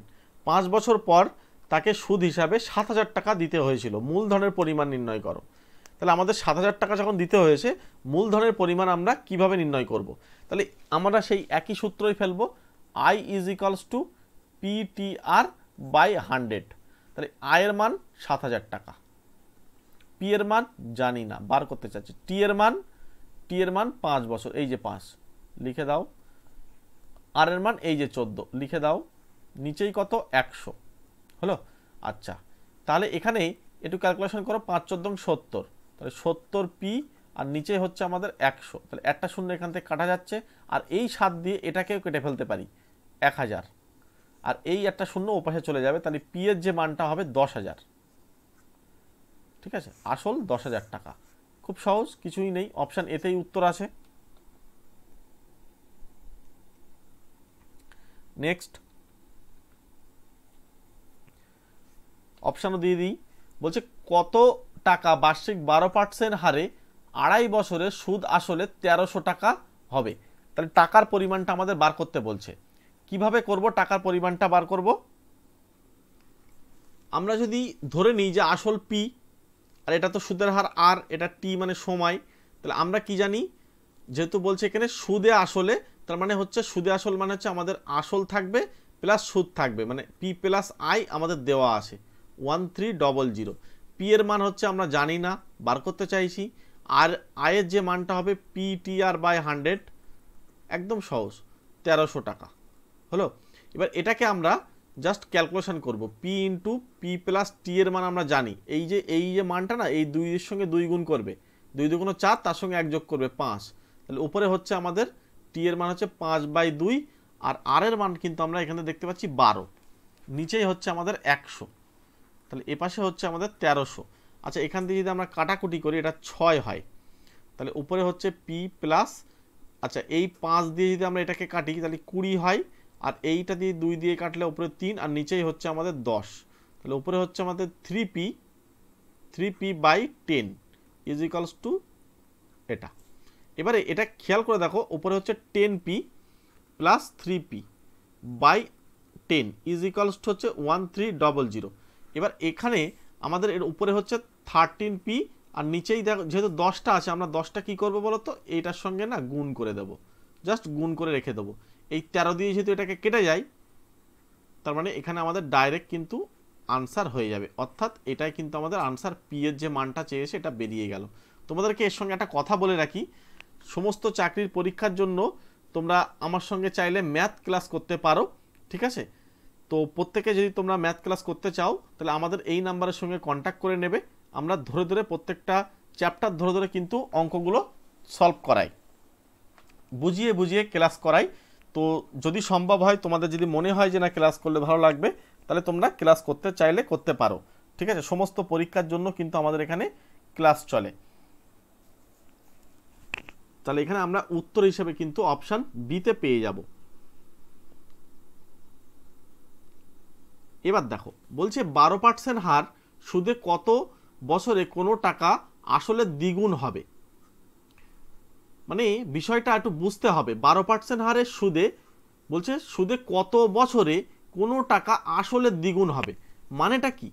পাঁচ বছর পর তাকে সুদ হিসাবে সাত হাজার টাকা দিতে হয়েছিল মূলধনের পরিমাণ নির্ণয় করো তাহলে আমাদের সাত হাজার টাকা যখন দিতে হয়েছে মূলধনের পরিমাণ আমরা কিভাবে নির্ণয় করব। তাহলে আমরা সেই একই সূত্রই ফেলবো I is equals to PTR by hundred তাহলে আয়ের মান সাত হাজার টাকা পি এর মান জানি না বার করতে চাচ্ছি টি এর মান টি এর মান পাঁচ বছর এই যে পাঁচ লিখে দাও আর এর মান এই যে চোদ্দো লিখে দাও নিচেই কত একশো হলো আচ্ছা তাহলে এখানে একটু ক্যালকুলেশন করো পাঁচ চোদ্দ সত্তর তাহলে সত্তর পি আর নিচে হচ্ছে আমাদের একশো তাহলে একটা শূন্য এখান থেকে কাটা যাচ্ছে আর এই সাত দিয়ে এটাকেও কেটে ফেলতে পারি এক হাজার আর এই একটা শূন্য ওপাশে চলে যাবে তাহলে পি এর যে মানটা হবে দশ হাজার ঠিক আছে আসল দশ হাজার টাকা খুব সহজ কিছুই নেই অপশান এতেই উত্তর আছে নেক্সট অপশানও দিয়ে দিই বলছে কত টাকা বার্ষিক বারো পার্সেন্ট হারে আড়াই বছরে সুদ আসলে তেরোশো টাকা হবে তাহলে টাকার পরিমাণটা আমাদের বার করতে বলছে কিভাবে করব টাকার পরিমাণটা বার করব আমরা যদি ধরে নিই যে আসল পি আর এটা তো সুদের হার আর এটা টি মানে সময় তাহলে আমরা কি জানি যেহেতু বলছে এখানে সুদে আসলে তার মানে হচ্ছে সুদে আসল মানে হচ্ছে আমাদের আসল থাকবে প্লাস সুদ থাকবে মানে পি প্লাস আই আমাদের দেওয়া আছে one three double zero P এর মান হচ্ছে আমরা জানি না বার করতে চাইছি আর আয়ের যে মানটা হবে P T R by hundred একদম সহজ তেরোশো টাকা হলো এবার এটাকে আমরা জাস্ট ক্যালকুলেশন করব P into P plus T এর মান আমরা জানি এই যে এই যে মানটা না এই দুইয়ের সঙ্গে দুই গুণ করবে দুই দুগুণ চার তার সঙ্গে এক যোগ করবে পাঁচ তাহলে উপরে হচ্ছে আমাদের টি এর মান হচ্ছে পাঁচ বাই দুই আর আর এর মান কিন্তু আমরা এখানে দেখতে পাচ্ছি বারো নিচেই হচ্ছে আমাদের একশো তাহলে এ পাশে হচ্ছে আমাদের তেরোশো আচ্ছা এখান থেকে যদি আমরা কাটাকুটি করি এটা ছয় হয় তাহলে উপরে হচ্ছে পি প্লাস আচ্ছা এই পাঁচ দিয়ে যদি আমরা এটাকে কাটি তাহলে কুড়ি হয় আর এইটা দিয়ে দুই দিয়ে কাটলে উপরে তিন আর নিচেই হচ্ছে আমাদের দশ তাহলে উপরে হচ্ছে আমাদের three P three P by ten is equals to এটা এবারে এটা খেয়াল করে দেখো উপরে হচ্ছে ten P plus three P by ten is equals to হচ্ছে ওয়ান থ্রি ডবল জিরো এবার এখানে আমাদের এর উপরে হচ্ছে থার্টিন পি আর নিচেই দেখো যেহেতু দশটা আছে আমরা দশটা কি করব বলো তো এইটার সঙ্গে না গুণ করে দেব জাস্ট গুণ করে রেখে দেবো এই তেরো দিয়ে যেহেতু এটাকে কেটে যায় তার মানে এখানে আমাদের ডাইরেক্ট কিন্তু আনসার হয়ে যাবে অর্থাৎ এটাই কিন্তু আমাদের আনসার পি এর যে মানটা চেয়েছে এটা বেরিয়ে গেল তোমাদেরকে এর সঙ্গে একটা কথা বলে রাখি সমস্ত চাকরির পরীক্ষার জন্য তোমরা আমার সঙ্গে চাইলে ম্যাথ ক্লাস করতে পারো ঠিক আছে তো প্রত্যেকে যদি তোমরা ম্যাথ ক্লাস করতে চাও তাহলে আমাদের এই নাম্বারের সঙ্গে কন্ট্যাক্ট করে নেবে আমরা ধরে ধরে প্রত্যেকটা চ্যাপ্টার ধরে ধরে কিন্তু অঙ্কগুলো সলভ করাই বুঝিয়ে বুঝিয়ে ক্লাস করাই তো যদি সম্ভব হয় তোমাদের যদি মনে হয় যে না ক্লাস করলে ভালো লাগবে তাহলে তোমরা ক্লাস করতে চাইলে করতে পারো ঠিক আছে সমস্ত পরীক্ষার জন্য কিন্তু আমাদের এখানে ক্লাস চলে তাহলে এখানে আমরা উত্তর হিসেবে কিন্তু অপশান বিতে পেয়ে যাব এবার দেখো বলছে বারো পার্সেন্ট হার সুদে কত বছরে কোনো টাকা আসলে দ্বিগুণ হবে মানে বিষয়টা একটু বুঝতে হবে বারো পার্সেন্ট হারে সুদে বলছে সুদে কত বছরে কোনো টাকা আসলে দ্বিগুণ হবে মানেটা কি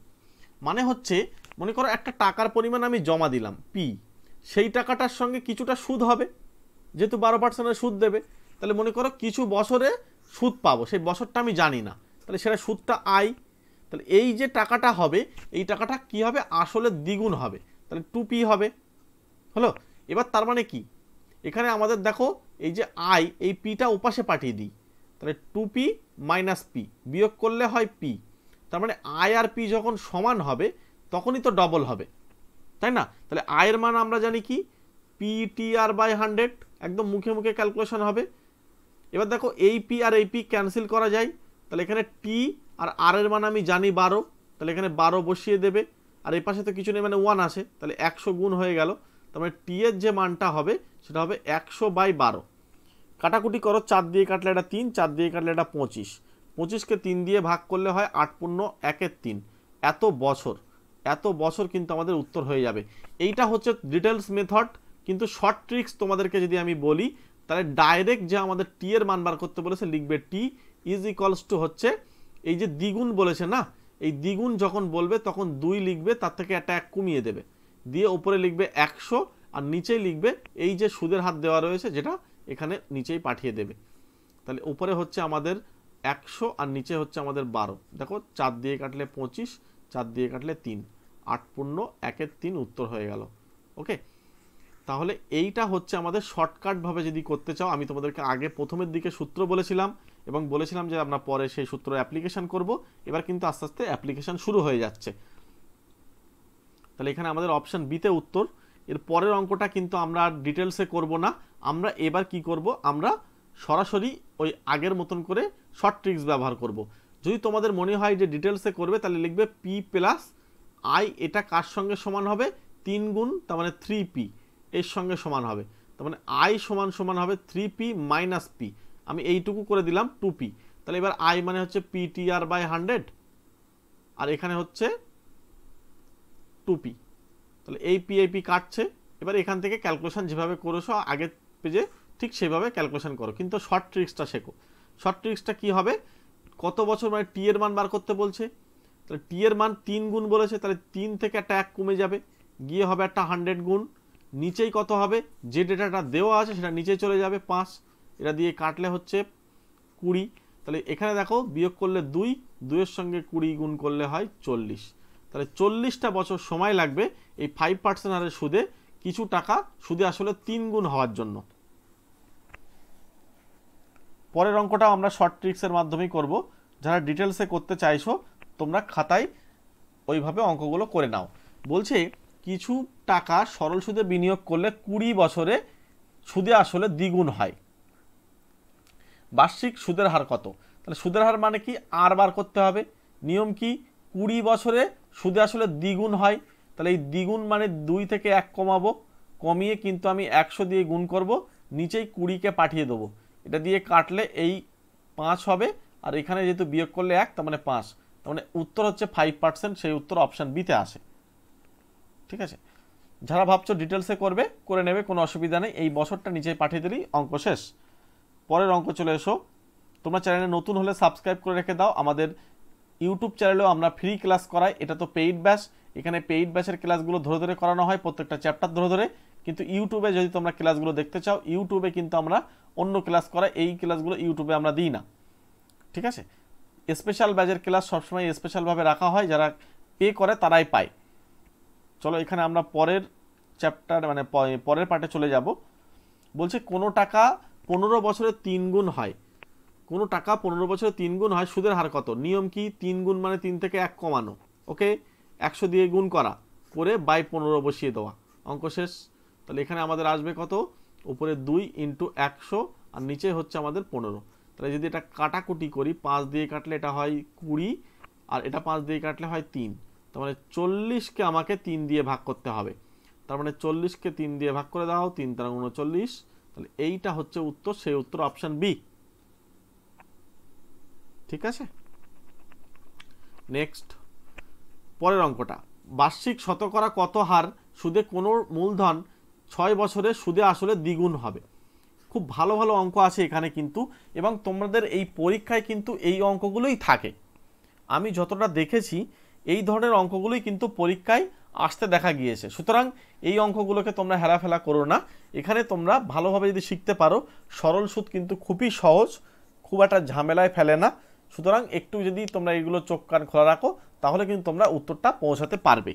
মানে হচ্ছে মনে করো একটা টাকার পরিমাণ আমি জমা দিলাম পি সেই টাকাটার সঙ্গে কিছুটা সুদ হবে যেহেতু বারো পার্সেন্টের সুদ দেবে তাহলে মনে করো কিছু বছরে সুদ পাবো সেই বছরটা আমি জানি না তাহলে সেটা সুদটা আই তাহলে এই যে টাকাটা হবে এই টাকাটা কি হবে আসলে দ্বিগুণ হবে তাহলে টু পি হবে হলো এবার তার মানে কি এখানে আমাদের দেখো এই যে আই এই পিটা ওপাশে পাঠিয়ে দিই তাহলে টু পি মাইনাস পি বিয়োগ করলে হয় পি তার মানে আই আর পি যখন সমান হবে তখনই তো ডবল হবে তাই না তাহলে আয়ের মান আমরা জানি কি P T R by hundred একদম মুখে মুখে ক্যালকুলেশন হবে এবার দেখো এই পি আর এই পি ক্যান্সেল করা যায় তাহলে এখানে টি আর আর এর মান আমি জানি বারো তাহলে এখানে বারো বসিয়ে দেবে আর এই পাশে তো কিছু নেই মানে ওয়ান আসে তাহলে একশো গুণ হয়ে গেল তারপরে টি এর যে মানটা হবে সেটা হবে একশো বাই বারো কাটাকুটি করো চার দিয়ে কাটলে এটা তিন চার দিয়ে কাটলে এটা পঁচিশ পঁচিশকে তিন দিয়ে ভাগ করলে হয় আট পূর্ণ একের তিন এত বছর এত বছর কিন্তু আমাদের উত্তর হয়ে যাবে এইটা হচ্ছে ডিটেলস মেথড কিন্তু শর্ট ট্রিক্স তোমাদেরকে যদি আমি বলি তাহলে ডাইরেক্ট যে আমাদের টি এর মান বার করতে বলেছে লিখবে টি ইজ ইকলস টু হচ্ছে এই যে দ্বিগুণ বলেছে না এই দ্বিগুণ যখন বলবে তখন দুই লিখবে তার থেকে একটা এক কমিয়ে দেবে দিয়ে ওপরে লিখবে একশো আর নিচে লিখবে এই যে সুদের হাত দেওয়া রয়েছে যেটা এখানে নিচেই পাঠিয়ে দেবে তাহলে উপরে হচ্ছে আমাদের একশো আর নিচে হচ্ছে আমাদের বারো দেখো চার দিয়ে কাটলে পঁচিশ চার দিয়ে কাটলে তিন আট পূর্ণ একের তিন উত্তর হয়ে গেল ওকে তাহলে এইটা হচ্ছে আমাদের শর্টকাটভাবে যদি করতে চাও আমি তোমাদেরকে আগে প্রথমের দিকে সূত্র বলেছিলাম এবং বলেছিলাম যে আমরা পরে সেই সূত্র অ্যাপ্লিকেশান করব এবার কিন্তু আস্তে আস্তে অ্যাপ্লিকেশান শুরু হয়ে যাচ্ছে তাহলে এখানে আমাদের অপশান বিতে উত্তর এর পরের অঙ্কটা কিন্তু আমরা আর ডিটেলসে করবো না আমরা এবার কি করব আমরা সরাসরি ওই আগের মতন করে শর্ট ট্রিক্স ব্যবহার করব। যদি তোমাদের মনে হয় যে ডিটেলসে করবে তাহলে লিখবে পি প্লাস আই এটা কার সঙ্গে সমান হবে তিন গুণ তার মানে থ্রি পি এর সঙ্গে সমান হবে তার মানে আই সমান সমান হবে থ্রি পি মাইনাস পি আমি এইটুকু করে দিলাম টু পি তাহলে এবার আই মানে হচ্ছে P T R by hundred আর এখানে হচ্ছে টু তাহলে এই পি এই পি কাটছে এবার এখান থেকে ক্যালকুলেশন যেভাবে করেছো আগে পেজে ঠিক সেভাবে ক্যালকুলেশন করো কিন্তু শর্ট ট্রিক্সটা শেখো শর্ট ট্রিক্সটা কি হবে কত বছর মানে টি এর মান বার করতে বলছে তাহলে টি এর মান তিন গুণ বলেছে তাহলে তিন থেকে একটা এক কমে যাবে গিয়ে হবে একটা হান্ড্রেড গুণ নিচেই কত হবে যে ডেটাটা দেওয়া আছে সেটা নিচে চলে যাবে পাঁচ এটা দিয়ে কাটলে হচ্ছে কুড়ি তাহলে এখানে দেখো বিয়োগ করলে দুই দুইয়ের সঙ্গে কুড়ি গুণ করলে হয় চল্লিশ তাহলে চল্লিশটা বছর সময় লাগবে এই ফাইভ পার্সেন্ট হারের সুদে কিছু টাকা সুদে আসলে তিন গুণ হওয়ার জন্য পরের অঙ্কটা আমরা শর্ট ট্রিক্সের মাধ্যমেই করব যারা ডিটেলসে করতে চাইছো তোমরা খাতায় ওইভাবে অঙ্কগুলো করে নাও বলছে কিছু টাকা সরল সুদে বিনিয়োগ করলে কুড়ি বছরে সুদে আসলে দ্বিগুণ হয় বার্ষিক সুদের হার কত তাহলে সুদের হার মানে কি আর বার করতে হবে নিয়ম কি কুড়ি বছরে সুদে আসলে দ্বিগুণ হয় তাহলে এই দ্বিগুণ মানে দুই থেকে এক কমাবো কমিয়ে কিন্তু আমি একশো দিয়ে গুণ করব নিচেই কুড়িকে পাঠিয়ে দেবো এটা দিয়ে কাটলে এই পাঁচ হবে আর এখানে যেহেতু বিয়োগ করলে এক তার মানে পাঁচ তার মানে উত্তর হচ্ছে ফাইভ পার্সেন্ট সেই উত্তর অপশান বিতে আসে ঠিক আছে যারা ভাবছো ডিটেলসে করবে করে নেবে কোনো অসুবিধা নেই এই বছরটা নিচে পাঠিয়ে দিলেই অঙ্ক শেষ পরের অঙ্ক চলে এসো তোমরা চ্যানেলে নতুন হলে সাবস্ক্রাইব করে রেখে দাও আমাদের ইউটিউব চ্যানেলেও আমরা ফ্রি ক্লাস করাই এটা তো পেইড ব্যাচ এখানে পেইড ব্যাচের ক্লাসগুলো ধরে ধরে করানো হয় প্রত্যেকটা চ্যাপ্টার ধরে ধরে কিন্তু ইউটিউবে যদি তোমরা ক্লাসগুলো দেখতে চাও ইউটিউবে কিন্তু আমরা অন্য ক্লাস করাই এই ক্লাসগুলো ইউটিউবে আমরা দিই না ঠিক আছে স্পেশাল ব্যাচের ক্লাস সবসময় স্পেশালভাবে রাখা হয় যারা পে করে তারাই পায় চলো এখানে আমরা পরের চ্যাপ্টার মানে পরের পার্টে চলে যাব বলছে কোনো টাকা পনেরো বছরে তিন গুণ হয় কোনো টাকা পনেরো বছরে তিন গুণ হয় সুদের হার কত নিয়ম কি তিন গুণ মানে তিন থেকে এক কমানো ওকে একশো দিয়ে গুণ করা করে বাই পনেরো বসিয়ে দেওয়া অঙ্ক শেষ তাহলে এখানে আমাদের আসবে কত উপরে দুই ইন্টু একশো আর নিচে হচ্ছে আমাদের পনেরো তাহলে যদি এটা কাটাকুটি করি পাঁচ দিয়ে কাটলে এটা হয় কুড়ি আর এটা পাঁচ দিয়ে কাটলে হয় তিন তার মানে চল্লিশকে আমাকে তিন দিয়ে ভাগ করতে হবে তার মানে চল্লিশকে তিন দিয়ে ভাগ করে দাও তিন তারা মানে উনচল্লিশ তাহলে এইটা হচ্ছে উত্তর সেই উত্তর অপশান বি ঠিক আছে নেক্সট পরের অঙ্কটা বার্ষিক শতকরা কত হার সুদে কোনো মূলধন ছয় বছরে সুদে আসলে দ্বিগুণ হবে খুব ভালো ভালো অঙ্ক আছে এখানে কিন্তু এবং তোমাদের এই পরীক্ষায় কিন্তু এই অঙ্কগুলোই থাকে আমি যতটা দেখেছি এই ধরনের অঙ্কগুলোই কিন্তু পরীক্ষায় আসতে দেখা গিয়েছে সুতরাং এই অঙ্কগুলোকে তোমরা হেরাফেলা করো না এখানে তোমরা ভালোভাবে যদি শিখতে পারো সরল সুদ কিন্তু খুবই সহজ খুব একটা ঝামেলায় ফেলে না সুতরাং একটু যদি তোমরা এগুলো চোখ কান খোলা রাখো তাহলে কিন্তু তোমরা উত্তরটা পৌঁছাতে পারবে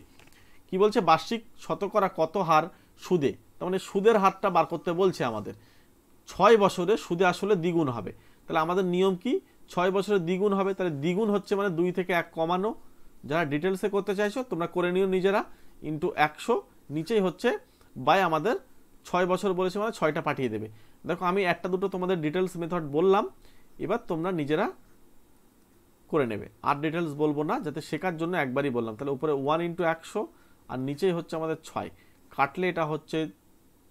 কি বলছে বার্ষিক শতকরা কত হার সুদে তার মানে সুদের হারটা বার করতে বলছে আমাদের ছয় বছরে সুদে আসলে দ্বিগুণ হবে তাহলে আমাদের নিয়ম কি ছয় বছরে দ্বিগুণ হবে তাহলে দ্বিগুণ হচ্ছে মানে দুই থেকে এক কমানো যারা ডিটেলসে করতে চাইছো তোমরা করে নিও নিজেরা ইন্টু একশো নিচেই হচ্ছে বাই আমাদের ছয় বছর বলেছে মানে ছয়টা পাঠিয়ে দেবে দেখো আমি একটা দুটো তোমাদের ডিটেলস মেথড বললাম এবার তোমরা নিজেরা করে নেবে আর ডিটেলস বলবো না যাতে শেখার জন্য একবারই বললাম তাহলে উপরে ওয়ান ইন্টু একশো আর নিচেই হচ্ছে আমাদের ছয় কাটলে এটা হচ্ছে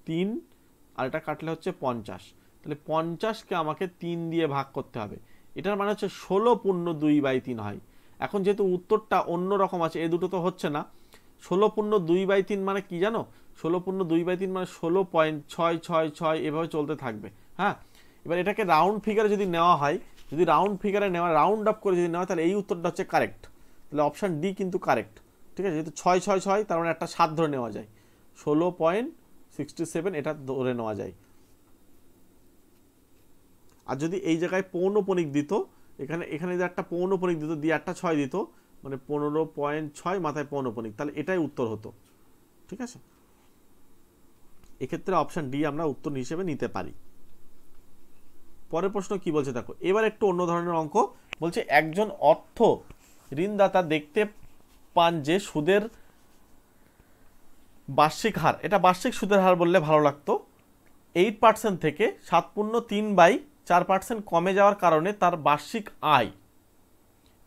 তিন আর এটা কাটলে হচ্ছে পঞ্চাশ তাহলে পঞ্চাশকে আমাকে তিন দিয়ে ভাগ করতে হবে এটার মানে হচ্ছে ষোলো পূর্ণ দুই বাই তিন হয় এখন যেহেতু উত্তরটা অন্য রকম আছে এ দুটো তো হচ্ছে না ষোলো পূর্ণ দুই বাই তিন মানে কি জানো ষোলো পূর্ণ দুই বাই তিন মানে ষোলো পয়েন্ট ছয় ছয় ছয় এভাবে চলতে থাকবে হ্যাঁ এবার এটাকে রাউন্ড ফিগারে যদি নেওয়া হয় যদি রাউন্ড ফিগারে নেওয়া রাউন্ড আপ করে যদি নেওয়া তাহলে এই উত্তরটা হচ্ছে কারেক্ট তাহলে অপশান ডি কিন্তু কারেক্ট ঠিক আছে যেহেতু ছয় ছয় ছয় তার মানে একটা সাত ধরে নেওয়া যায় ষোলো পয়েন্ট সিক্সটি সেভেন এটা ধরে নেওয়া যায় আর যদি এই জায়গায় পৌনপণিক দিত এখানে এখানে যদি একটা পৌনপণিক দিত দিয়ে একটা ছয় দিত মানে পনেরো পয়েন্ট ছয় মাথায় পৌনপণিক তাহলে এটাই উত্তর হতো ঠিক আছে এক্ষেত্রে অপশান ডি আমরা উত্তর হিসেবে নিতে পারি পরের প্রশ্ন কি বলছে দেখো এবার একটু অন্য ধরনের অঙ্ক বলছে একজন অর্থ ঋণদাতা দেখতে পান যে সুদের বার্ষিক হার এটা বার্ষিক সুদের হার বললে ভালো লাগতো এইট পার্সেন্ট থেকে সাত পূর্ণ তিন বাই চার পার্সেন্ট কমে যাওয়ার কারণে তার বার্ষিক আয়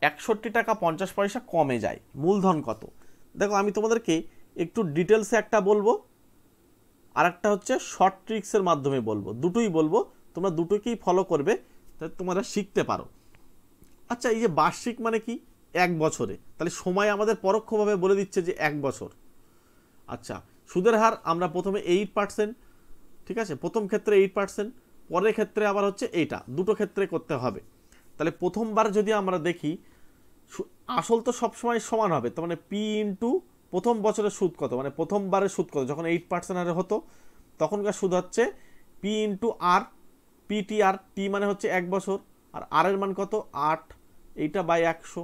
একষট্টি টাকা পঞ্চাশ পয়সা কমে যায় মূলধন কত দেখো আমি তোমাদেরকে একটু ডিটেলসে একটা বলবো আর একটা হচ্ছে শর্ট ট্রিক্সের মাধ্যমে বলবো দুটোই বলবো তোমরা দুটোকেই ফলো করবে তাহলে তোমরা শিখতে পারো আচ্ছা এই যে বার্ষিক মানে কি এক বছরে তাহলে সময় আমাদের পরোক্ষভাবে বলে দিচ্ছে যে এক বছর আচ্ছা সুদের হার আমরা প্রথমে এইট পার্সেন্ট ঠিক আছে প্রথম ক্ষেত্রে এইট পার্সেন্ট পরের ক্ষেত্রে আবার হচ্ছে এইটা দুটো ক্ষেত্রে করতে হবে তাহলে প্রথমবার যদি আমরা দেখি আসল তো সবসময় সমান হবে তো মানে পি ইন্টু প্রথম বছরের সুদ কত মানে প্রথমবারের সুদ কত যখন এইট পার্সেন্ট হারে হতো তখনকার সুদ হচ্ছে P into R PTR T মানে হচ্ছে এক বছর আর আর এর মান কত আট এইটা বাই একশো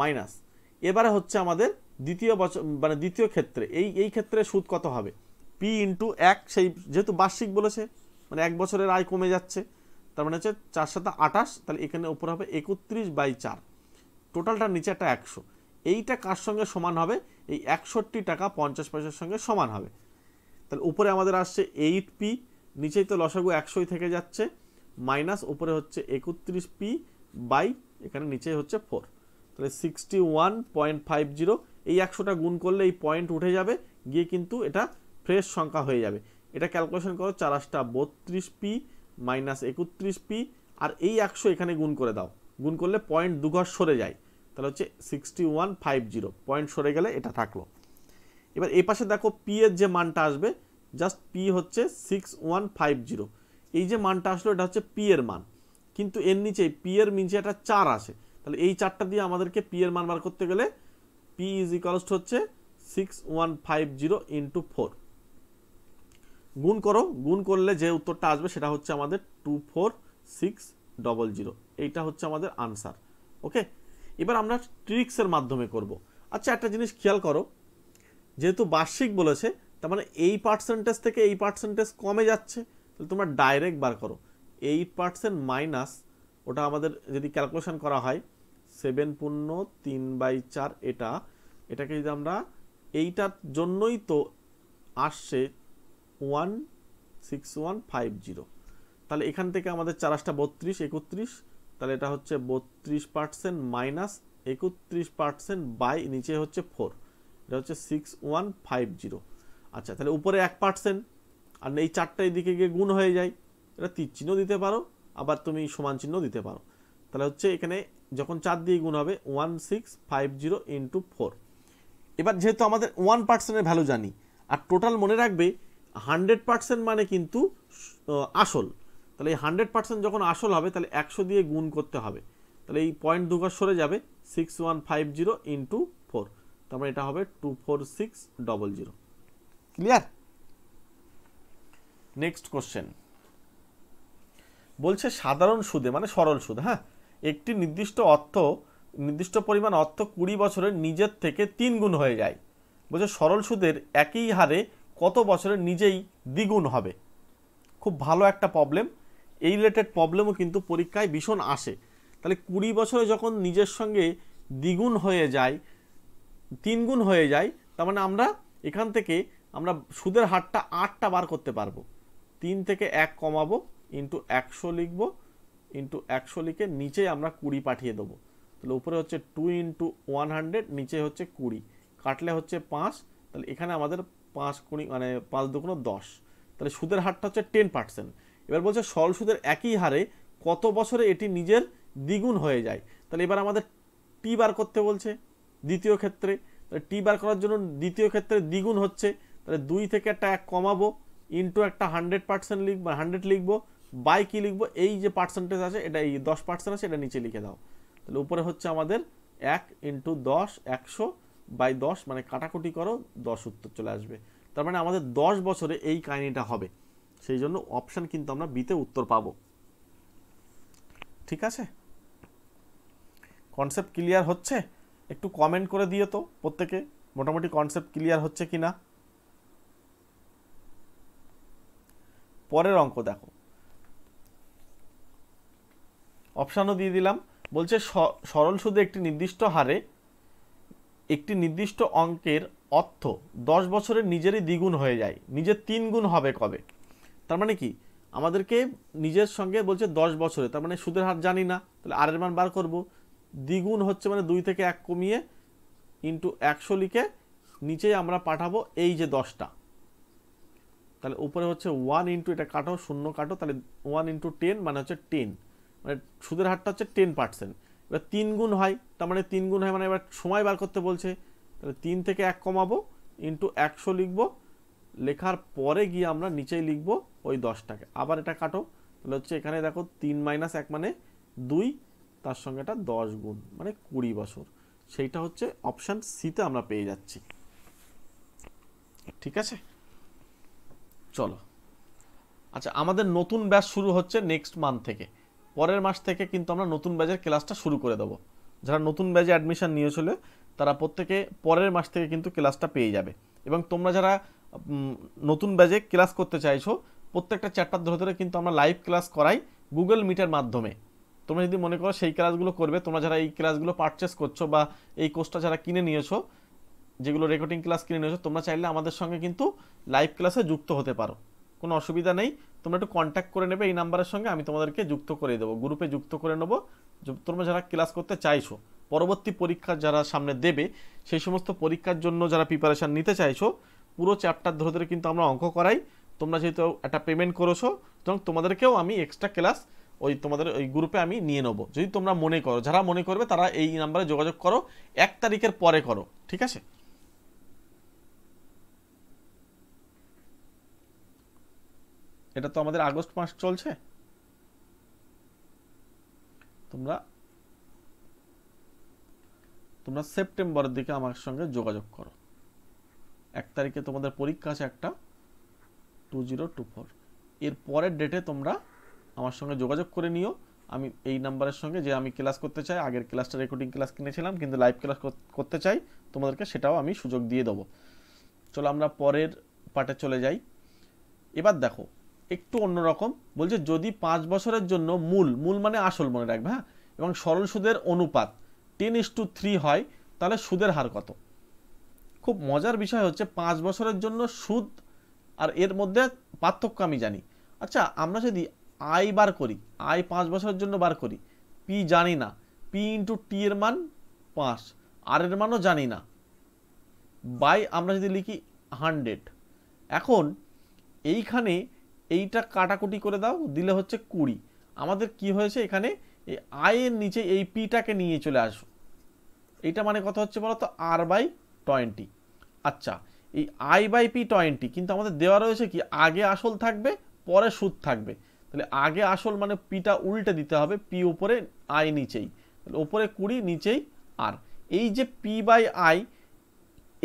মাইনাস এবারে হচ্ছে আমাদের দ্বিতীয় বছর মানে দ্বিতীয় ক্ষেত্রে এই এই ক্ষেত্রে সুদ কত হবে পি ইন্টু এক সেই যেহেতু বার্ষিক বলেছে মানে এক বছরের আয় কমে যাচ্ছে তার মানে হচ্ছে চার সাথে আঠাশ তাহলে এখানে উপরে হবে একত্রিশ বাই চার টোটালটার নিচে একটা একশো এইটা কার সঙ্গে সমান হবে এই একষট্টি টাকা পঞ্চাশ পয়সার সঙ্গে সমান হবে তাহলে উপরে আমাদের আসছে এইট পি নিচেই তো লসাগু একশোই থেকে যাচ্ছে মাইনাস ওপরে হচ্ছে একত্রিশ পি বাই এখানে নিচেই হচ্ছে ফোর তাহলে sixty one point five zero এই একশোটা গুণ করলে এই পয়েন্ট উঠে যাবে গিয়ে কিন্তু এটা ফ্রেশ সংখ্যা হয়ে যাবে এটা ক্যালকুলেশন করো চারাশটা বত্রিশ পি মাইনাস একত্রিশ পি আর এই একশো এখানে গুণ করে দাও গুণ করলে পয়েন্ট দুঘর সরে যায় তাহলে হচ্ছে sixty one five zero point সরে গেলে এটা থাকলো এবার এই পাশে দেখো পি এর যে মানটা আসবে জাস্ট পি হচ্ছে সিক্স ওয়ান ফাইভ জিরো এই যে মানটা আসলো এটা হচ্ছে পি এর মান কিন্তু এর নিচে পি এর নিচে একটা চার আসে তাহলে এই চারটা দিয়ে আমাদেরকে পি এর মান বার করতে গেলে পি ইজ ইকালস হচ্ছে six one five zero into four গুণ করো গুণ করলে যে উত্তরটা আসবে সেটা হচ্ছে আমাদের two four six double zero এইটা হচ্ছে আমাদের আনসার ওকে এবার আমরা ট্রিক্সের মাধ্যমে করব আচ্ছা একটা জিনিস খেয়াল করো যেহেতু বার্ষিক বলেছে তার মানে এই পার্সেন্টেজ থেকে এই পার্সেন্টেজ কমে যাচ্ছে তাহলে তোমরা ডাইরেক্ট বার করো এইট পার্সেন্ট মাইনাস ওটা আমাদের যদি ক্যালকুলেশন করা হয় সেভেন পূর্ণ তিন বাই চার এটা এটাকে যদি আমরা এইটার জন্যই তো আসছে one six one five zero তাহলে এখান থেকে আমাদের চারাশটা বত্রিশ একত্রিশ তাহলে এটা হচ্ছে বত্রিশ পার্সেন্ট মাইনাস একত্রিশ পার্সেন্ট বাই নিচে হচ্ছে ফোর এটা হচ্ছে সিক্স ওয়ান ফাইভ জিরো আচ্ছা তাহলে উপরে এক পার্সেন্ট আর এই চারটা এদিকে গিয়ে গুণ হয়ে যায় এটা তীর চিহ্ন দিতে পারো আবার তুমি সমান চিহ্ন দিতে পারো তাহলে হচ্ছে এখানে যখন চার দিয়ে গুণ হবে one six five zero into four এবার যেহেতু আমাদের ওয়ান পার্সেন্টের ভ্যালু জানি আর টোটাল মনে রাখবে হান্ড্রেড পার্সেন্ট মানে কিন্তু আসল তাহলে এই হান্ড্রেড পার্সেন্ট যখন আসল হবে তাহলে একশো দিয়ে গুণ করতে হবে তাহলে এই পয়েন্ট দুঘর সরে যাবে six one five zero into four তারপরে এটা হবে two four six double zero clear next question বলছে সাধারণ সুদে মানে সরল সুদ হ্যাঁ একটি নির্দিষ্ট অর্থ নির্দিষ্ট পরিমাণ অর্থ কুড়ি বছরের নিজের থেকে তিন গুণ হয়ে যায় বলছে সরল সুদের একই হারে কত বছরে নিজেই দ্বিগুণ হবে খুব ভালো একটা প্রবলেম এই রিলেটেড প্রবলেমও কিন্তু পরীক্ষায় ভীষণ আসে তাহলে কুড়ি বছরে যখন নিজের সঙ্গে দ্বিগুণ হয়ে যায় তিনগুণ হয়ে যায় তার মানে আমরা এখান থেকে আমরা সুদের হারটা আটটা বার করতে পারবো তিন থেকে এক কমাবো ইন্টু একশো লিখবো ইন্টু একশো লিখে নিচে আমরা কুড়ি পাঠিয়ে দেবো তাহলে উপরে হচ্ছে টু ইন্টু ওয়ান হান্ড্রেড নিচে হচ্ছে কুড়ি কাটলে হচ্ছে পাঁচ তাহলে এখানে আমাদের পাঁচ কুড়ি মানে পাঁচ দুগুণ দশ তাহলে সুদের হারটা হচ্ছে টেন পার্সেন্ট এবার বলছে সল সুদের একই হারে কত বছরে এটি নিজের দ্বিগুণ হয়ে যায় তাহলে এবার আমাদের টি বার করতে বলছে দ্বিতীয় ক্ষেত্রে তাহলে টি বার করার জন্য দ্বিতীয় ক্ষেত্রে দ্বিগুণ হচ্ছে তাহলে দুই থেকে একটা এক কমাবো ইন্টু একটা হান্ড্রেড পার্সেন্ট লিখবো হান্ড্রেড লিখবো বাই কি লিখবো এই যে পার্সেন্টেজ আছে এটা এই দশ পার্সেন্ট আছে এটা নিচে লিখে দাও তাহলে উপরে হচ্ছে আমাদের এক ইন্টু দশ একশো বাই দশ মানে কাটাকুটি করো দশ উত্তর চলে আসবে তার মানে আমাদের দশ বছরে এই কাহিনিটা হবে সেই জন্য অপশান কিন্তু আমরা বিতে উত্তর পাবো ঠিক আছে কনসেপ্ট ক্লিয়ার হচ্ছে একটু কমেন্ট করে দিও তো প্রত্যেকে মোটামুটি কনসেপ্ট ক্লিয়ার হচ্ছে কি না পরের অঙ্ক দেখো অপশানও দিয়ে দিলাম বলছে সরল সুদে একটি নির্দিষ্ট হারে একটি নির্দিষ্ট অঙ্কের অর্থ দশ বছরের নিজেরই দ্বিগুণ হয়ে যায় নিজের তিন গুণ হবে কবে তার মানে কি আমাদেরকে নিজের সঙ্গে বলছে দশ বছরে তার মানে সুদের হার জানি না তাহলে আরের মান বার করব দ্বিগুণ হচ্ছে মানে দুই থেকে এক কমিয়ে ইন্টু একশো লিখে নিচে আমরা পাঠাবো এই যে দশটা তাহলে উপরে হচ্ছে ওয়ান ইন্টু এটা কাটো শূন্য কাটো তাহলে ওয়ান ইন্টু টেন মানে হচ্ছে টেন মানে সুদের হারটা হচ্ছে টেন পার্সেন্ট এবার তিন গুণ হয় তার মানে তিন গুণ হয় মানে এবার সময় বার করতে বলছে তাহলে তিন থেকে এক কমাবো ইন্টু একশো লিখবো লেখার পরে গিয়ে আমরা নিচেই লিখব ওই দশটাকে আবার এটা কাটো তাহলে হচ্ছে এখানে দেখো তিন মাইনাস এক মানে দুই তার সঙ্গে এটা দশ গুণ মানে কুড়ি বছর সেইটা হচ্ছে অপশান সিতে আমরা পেয়ে যাচ্ছি ঠিক আছে চলো আচ্ছা আমাদের নতুন ব্যাচ শুরু হচ্ছে নেক্সট মান্থ থেকে পরের মাস থেকে কিন্তু আমরা নতুন ব্যাচের ক্লাসটা শুরু করে দেবো যারা নতুন ব্যাচে অ্যাডমিশান নিয়েছিল তারা প্রত্যেকে পরের মাস থেকে কিন্তু ক্লাসটা পেয়ে যাবে এবং তোমরা যারা নতুন ব্যাচে ক্লাস করতে চাইছো প্রত্যেকটা চ্যাপ্টার ধরে ধরে কিন্তু আমরা লাইভ ক্লাস করাই গুগল মিটের মাধ্যমে তোমরা যদি মনে করো সেই ক্লাসগুলো করবে তোমরা যারা এই ক্লাসগুলো পারচেস করছো বা এই কোর্সটা যারা কিনে নিয়েছো যেগুলো রেকর্ডিং ক্লাস কিনে নিয়েছো তোমরা চাইলে আমাদের সঙ্গে কিন্তু লাইভ ক্লাসে যুক্ত হতে পারো কোনো অসুবিধা নেই তোমরা একটু কন্ট্যাক্ট করে নেবে এই নাম্বারের সঙ্গে আমি তোমাদেরকে যুক্ত করে দেবো গ্রুপে যুক্ত করে নেবো তোমরা যারা ক্লাস করতে চাইছো পরবর্তী পরীক্ষা যারা সামনে দেবে সেই সমস্ত পরীক্ষার জন্য যারা প্রিপারেশান নিতে চাইছো পুরো চ্যাপ্টার ধরে ধরে কিন্তু আমরা অঙ্ক করাই তোমরা যেহেতু একটা পেমেন্ট করেছো এবং তোমাদেরকেও আমি এক্সট্রা ক্লাস ওই তোমাদের ওই গ্রুপে আমি নিয়ে নেবো যদি তোমরা মনে করো যারা মনে করবে তারা এই নাম্বারে যোগাযোগ করো এক তারিখের পরে করো ঠিক আছে এটা তো আমাদের আগস্ট মাস চলছে তোমরা তোমরা সেপ্টেম্বরের দিকে আমার সঙ্গে যোগাযোগ করো এক তারিখে তোমাদের পরীক্ষা আছে একটা টু জিরো টু ফোর এর পরের ডেটে তোমরা আমার সঙ্গে যোগাযোগ করে নিও আমি এই নাম্বারের সঙ্গে যে আমি ক্লাস করতে চাই আগের ক্লাসটা রেকর্ডিং ক্লাস কিনেছিলাম কিন্তু লাইভ ক্লাস করতে চাই তোমাদেরকে সেটাও আমি সুযোগ দিয়ে দেবো চলো আমরা পরের পার্টে চলে যাই এবার দেখো একটু অন্যরকম বলছে যদি পাঁচ বছরের জন্য মূল মূল মানে আসল মনে রাখবে হ্যাঁ এবং সরল সুদের অনুপাত টেন ইস টু থ্রি হয় তাহলে সুদের হার কত খুব মজার বিষয় হচ্ছে পাঁচ বছরের জন্য সুদ আর এর মধ্যে পার্থক্য আমি জানি আচ্ছা আমরা যদি আয় বার করি আয় পাঁচ বছরের জন্য বার করি পি জানি না পি ইন্টু টি এর মান পাঁচ আর এর মানও জানি না বাই আমরা যদি লিখি হান্ড্রেড এখন এইখানে এইটা কাটাকুটি করে দাও দিলে হচ্ছে কুড়ি আমাদের কি হয়েছে এখানে এই আয়ের নিচে এই পিটাকে নিয়ে চলে আসো এইটা মানে কথা হচ্ছে বলো তো আর বাই টোয়েন্টি আচ্ছা এই আই বাই পি টোয়েন্টি কিন্তু আমাদের দেওয়া রয়েছে কি আগে আসল থাকবে পরে সুদ থাকবে তাহলে আগে আসল মানে পিটা উল্টে দিতে হবে পি উপরে আই নিচেই তাহলে ওপরে কুড়ি নিচেই আর এই যে পি বাই আই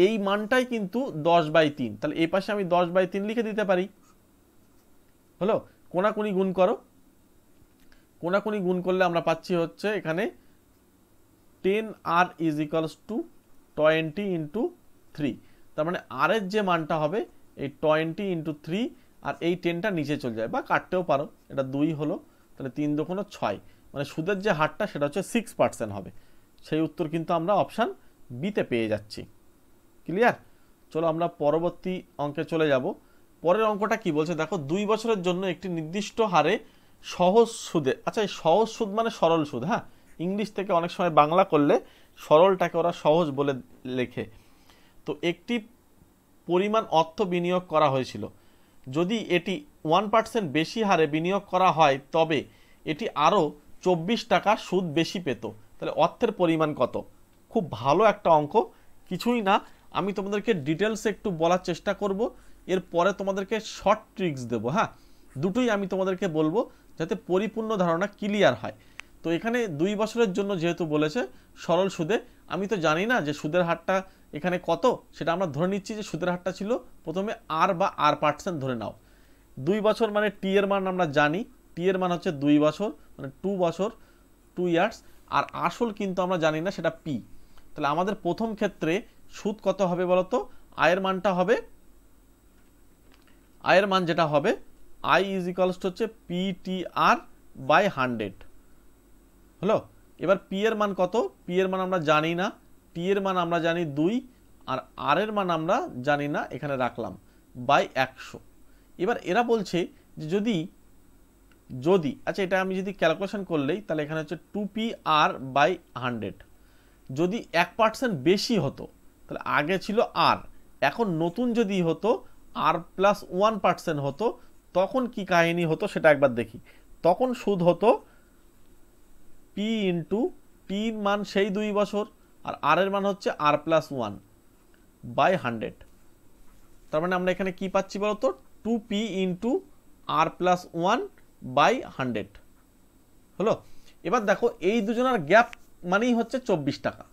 এই মানটাই কিন্তু দশ বাই তিন তাহলে এই পাশে আমি দশ বাই তিন লিখে দিতে পারি হলো কোনাকুনি গুণ করো কোনাকুনি গুণ করলে আমরা পাচ্ছি হচ্ছে এখানে ten R is equals to twenty into three তার মানে আর এর যে মানটা হবে এই টোয়েন্টি ইন্টু থ্রি আর এই টেনটা নিচে চলে যায় বা কাটতেও পারো এটা দুই হলো তাহলে তিন দোকানো ছয় মানে সুদের যে হারটা সেটা হচ্ছে সিক্স পার্সেন্ট হবে সেই উত্তর কিন্তু আমরা অপশান বিতে পেয়ে যাচ্ছি ক্লিয়ার চলো আমরা পরবর্তী অঙ্কে চলে যাব পরের অঙ্কটা কি বলছে দেখো দুই বছরের জন্য একটি নির্দিষ্ট হারে সহজ সুদে আচ্ছা এই সহজ সুদ মানে সরল সুদ হ্যাঁ ইংলিশ থেকে অনেক সময় বাংলা করলে সরলটাকে ওরা সহজ বলে লেখে তো একটি পরিমাণ অর্থ বিনিয়োগ করা হয়েছিল যদি এটি ওয়ান পার্সেন্ট বেশি হারে বিনিয়োগ করা হয় তবে এটি আরও চব্বিশ টাকা সুদ বেশি পেত তাহলে অর্থের পরিমাণ কত খুব ভালো একটা অঙ্ক কিছুই না আমি তোমাদেরকে ডিটেলসে একটু বলার চেষ্টা করব এরপরে তোমাদেরকে শর্ট ট্রিক্স দেব হ্যাঁ দুটোই আমি তোমাদেরকে বলবো যাতে পরিপূর্ণ ধারণা ক্লিয়ার হয় তো এখানে দুই বছরের জন্য যেহেতু বলেছে সরল সুদে আমি তো জানি না যে সুদের হারটা এখানে কত সেটা আমরা ধরে নিচ্ছি যে সুদের হারটা ছিল প্রথমে আর বা আর পার্সেন্ট ধরে নাও দুই বছর মানে টি এর মান আমরা জানি টি এর মান হচ্ছে দুই বছর মানে টু বছর টু ইয়ার্স আর আসল কিন্তু আমরা জানি না সেটা পি তাহলে আমাদের প্রথম ক্ষেত্রে সুদ কত হবে বলতো আয়ের মানটা হবে আয়ের মান যেটা হবে আই ইজ ইকালস হচ্ছে P T R by hundred হলো এবার পি এর মান কত পি এর মান আমরা জানি না টি এর মান আমরা জানি দুই আর আর এর মান আমরা জানি না এখানে রাখলাম বাই একশো এবার এরা বলছে যে যদি যদি আচ্ছা এটা আমি যদি ক্যালকুলেশন করলেই তাহলে এখানে হচ্ছে two P R by hundred যদি এক পার্সেন্ট বেশি হতো তাহলে আগে ছিল আর এখন নতুন যদি হতো আর প্লাস ওয়ান পার্সেন্ট হতো তখন কি কাহিনী হতো সেটা একবার দেখি তখন সুদ হতো পি ইন্টু পির মান সেই দুই বছর আর আর এর মান হচ্ছে R plus one by hundred তার মানে আমরা এখানে কি পাচ্ছি বলতো two P into R plus one by hundred হলো এবার দেখো এই দুজনের গ্যাপ মানেই হচ্ছে চব্বিশ টাকা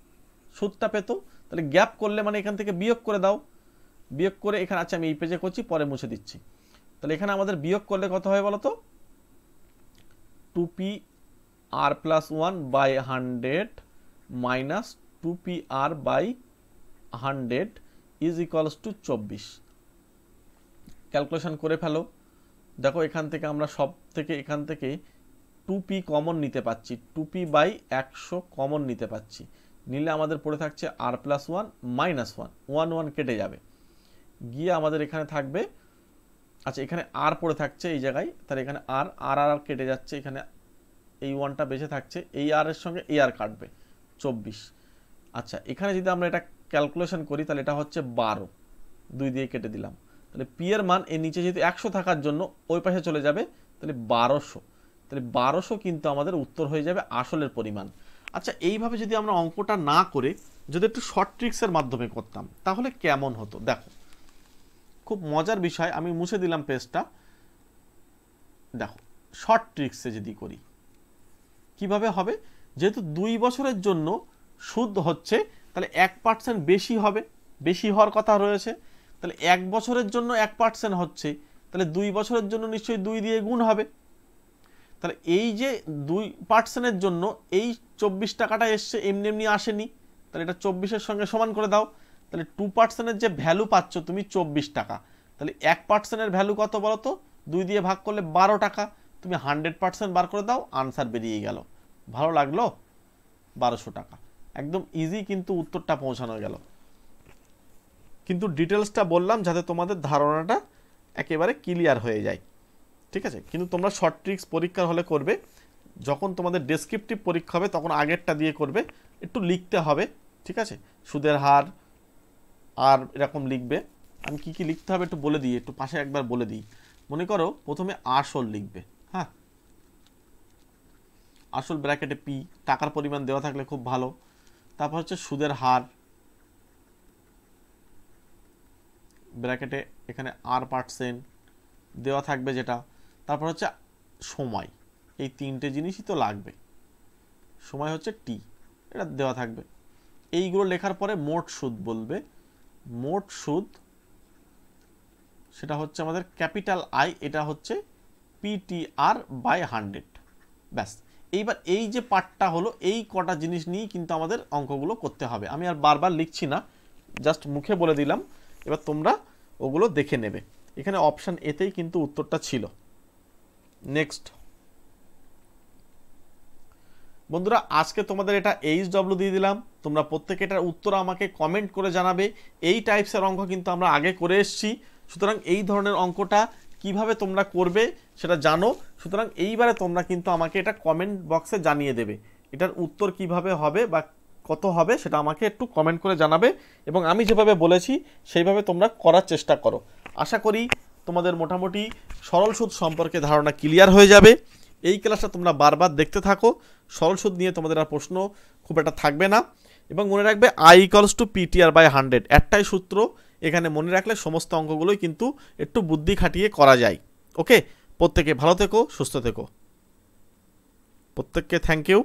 সুদটা পেতো তাহলে গ্যাপ করলে মানে এখান থেকে বিয়োগ করে দাও বিয়োগ করে এখানে আচ্ছা আমি এই পেজে করছি পরে মুছে দিচ্ছি তাহলে এখানে আমাদের বিয়োগ করলে কত হয় বলতো two P R plus one by hundred minus two P R by hundred is equals to চব্বিশ ক্যালকুলেশান করে ফেলো দেখো এখান থেকে আমরা সব থেকে এখান থেকে টু পি কমন নিতে পাচ্ছি টু পি বাই একশো কমন নিতে পাচ্ছি নিলে আমাদের পড়ে থাকছে R plus one minus one one one কেটে যাবে গিয়ে আমাদের এখানে থাকবে আচ্ছা এখানে আর পড়ে থাকছে এই জায়গায় তার এখানে আর আর আর কেটে যাচ্ছে এখানে এই ওয়ানটা বেঁচে থাকছে এই আর এর সঙ্গে এই আর কাটবে চব্বিশ আচ্ছা এখানে যদি আমরা এটা ক্যালকুলেশন করি তাহলে এটা হচ্ছে বারো দুই দিয়ে কেটে দিলাম তাহলে পি এর মান এর নিচে যেহেতু একশো থাকার জন্য ওই পাশে চলে যাবে তাহলে বারোশো তাহলে বারোশো কিন্তু আমাদের উত্তর হয়ে যাবে আসলের পরিমাণ আচ্ছা এইভাবে যদি আমরা অঙ্কটা না করে যদি একটু শর্ট ট্রিক্সের মাধ্যমে করতাম তাহলে কেমন হতো দেখো খুব মজার বিষয় আমি মুছে দিলাম পেজটা দেখো শর্ট ট্রিক্সে যদি করি কিভাবে হবে যেহেতু দুই বছরের জন্য সুদ হচ্ছে তাহলে এক পার্সেন্ট বেশি হবে বেশি হওয়ার কথা রয়েছে তাহলে এক বছরের জন্য এক পার্সেন্ট হচ্ছে তাহলে দুই বছরের জন্য নিশ্চয়ই দুই দিয়ে গুণ হবে তাহলে এই যে দুই পার্সেন্টের জন্য এই চব্বিশ টাকাটা এসছে এমনি এমনি আসেনি তাহলে এটা চব্বিশের সঙ্গে সমান করে দাও তাহলে টু পার্সেন্টের যে ভ্যালু পাচ্ছ তুমি চব্বিশ টাকা তাহলে এক পার্সেন্টের ভ্যালু কত বলো তো দুই দিয়ে ভাগ করলে বারো টাকা তুমি হান্ড্রেড পার্সেন্ট বার করে দাও আনসার বেরিয়ে গেল ভালো লাগলো বারোশো টাকা একদম ইজি কিন্তু উত্তরটা পৌঁছানো গেল কিন্তু ডিটেলসটা বললাম যাতে তোমাদের ধারণাটা একেবারে ক্লিয়ার হয়ে যায় ঠিক আছে কিন্তু তোমরা শর্ট ট্রিক্স পরীক্ষার হলে করবে যখন তোমাদের ডেসক্রিপটিভ পরীক্ষা হবে তখন আগেরটা দিয়ে করবে একটু লিখতে হবে ঠিক আছে সুদের হার আর এরকম লিখবে আমি কি কি লিখতে হবে একটু বলে দিই একটু পাশে একবার বলে দিই মনে করো প্রথমে আসল লিখবে হ্যাঁ আসল ব্র্যাকেটে পি টাকার পরিমাণ দেওয়া থাকলে খুব ভালো তারপর হচ্ছে সুদের হার ব্র্যাকেটে এখানে আর পার্সেন্ট দেওয়া থাকবে যেটা তারপর হচ্ছে সময় এই তিনটে জিনিসই তো লাগবে সময় হচ্ছে টি এটা দেওয়া থাকবে এইগুলো লেখার পরে মোট সুদ বলবে মোট সুদ সেটা হচ্ছে আমাদের ক্যাপিটাল আই এটা হচ্ছে পিটিআর বাই হান্ড্রেড ব্যাস এইবার এই যে পার্টটা হলো এই কটা জিনিস নিয়েই কিন্তু আমাদের অঙ্কগুলো করতে হবে আমি আর বারবার লিখছি না জাস্ট মুখে বলে দিলাম এবার তোমরা ওগুলো দেখে নেবে এখানে অপশান এতেই কিন্তু উত্তরটা ছিল নেক্সট বন্ধুরা আজকে তোমাদের এটা এইচ ডব্লু দিয়ে দিলাম তোমরা প্রত্যেকে এটার উত্তর আমাকে কমেন্ট করে জানাবে এই টাইপসের অঙ্ক কিন্তু আমরা আগে করে এসছি সুতরাং এই ধরনের অঙ্কটা কিভাবে তোমরা করবে সেটা জানো সুতরাং এইবারে তোমরা কিন্তু আমাকে এটা কমেন্ট বক্সে জানিয়ে দেবে এটার উত্তর কিভাবে হবে বা কত হবে সেটা আমাকে একটু কমেন্ট করে জানাবে এবং আমি যেভাবে বলেছি সেইভাবে তোমরা করার চেষ্টা করো আশা করি তোমাদের মোটামুটি সরল সুদ সম্পর্কে ধারণা ক্লিয়ার হয়ে যাবে এই ক্লাসটা তোমরা বারবার দেখতে থাকো সরল সুদ নিয়ে তোমাদের আর প্রশ্ন খুব একটা থাকবে না এবং মনে রাখবে I equals to PTR by hundred একটাই সূত্র এখানে মনে রাখলে সমস্ত অঙ্কগুলোই কিন্তু একটু বুদ্ধি খাটিয়ে করা যায় ওকে প্রত্যেকে ভালো থেকো সুস্থ থেকো প্রত্যেককে থ্যাংক ইউ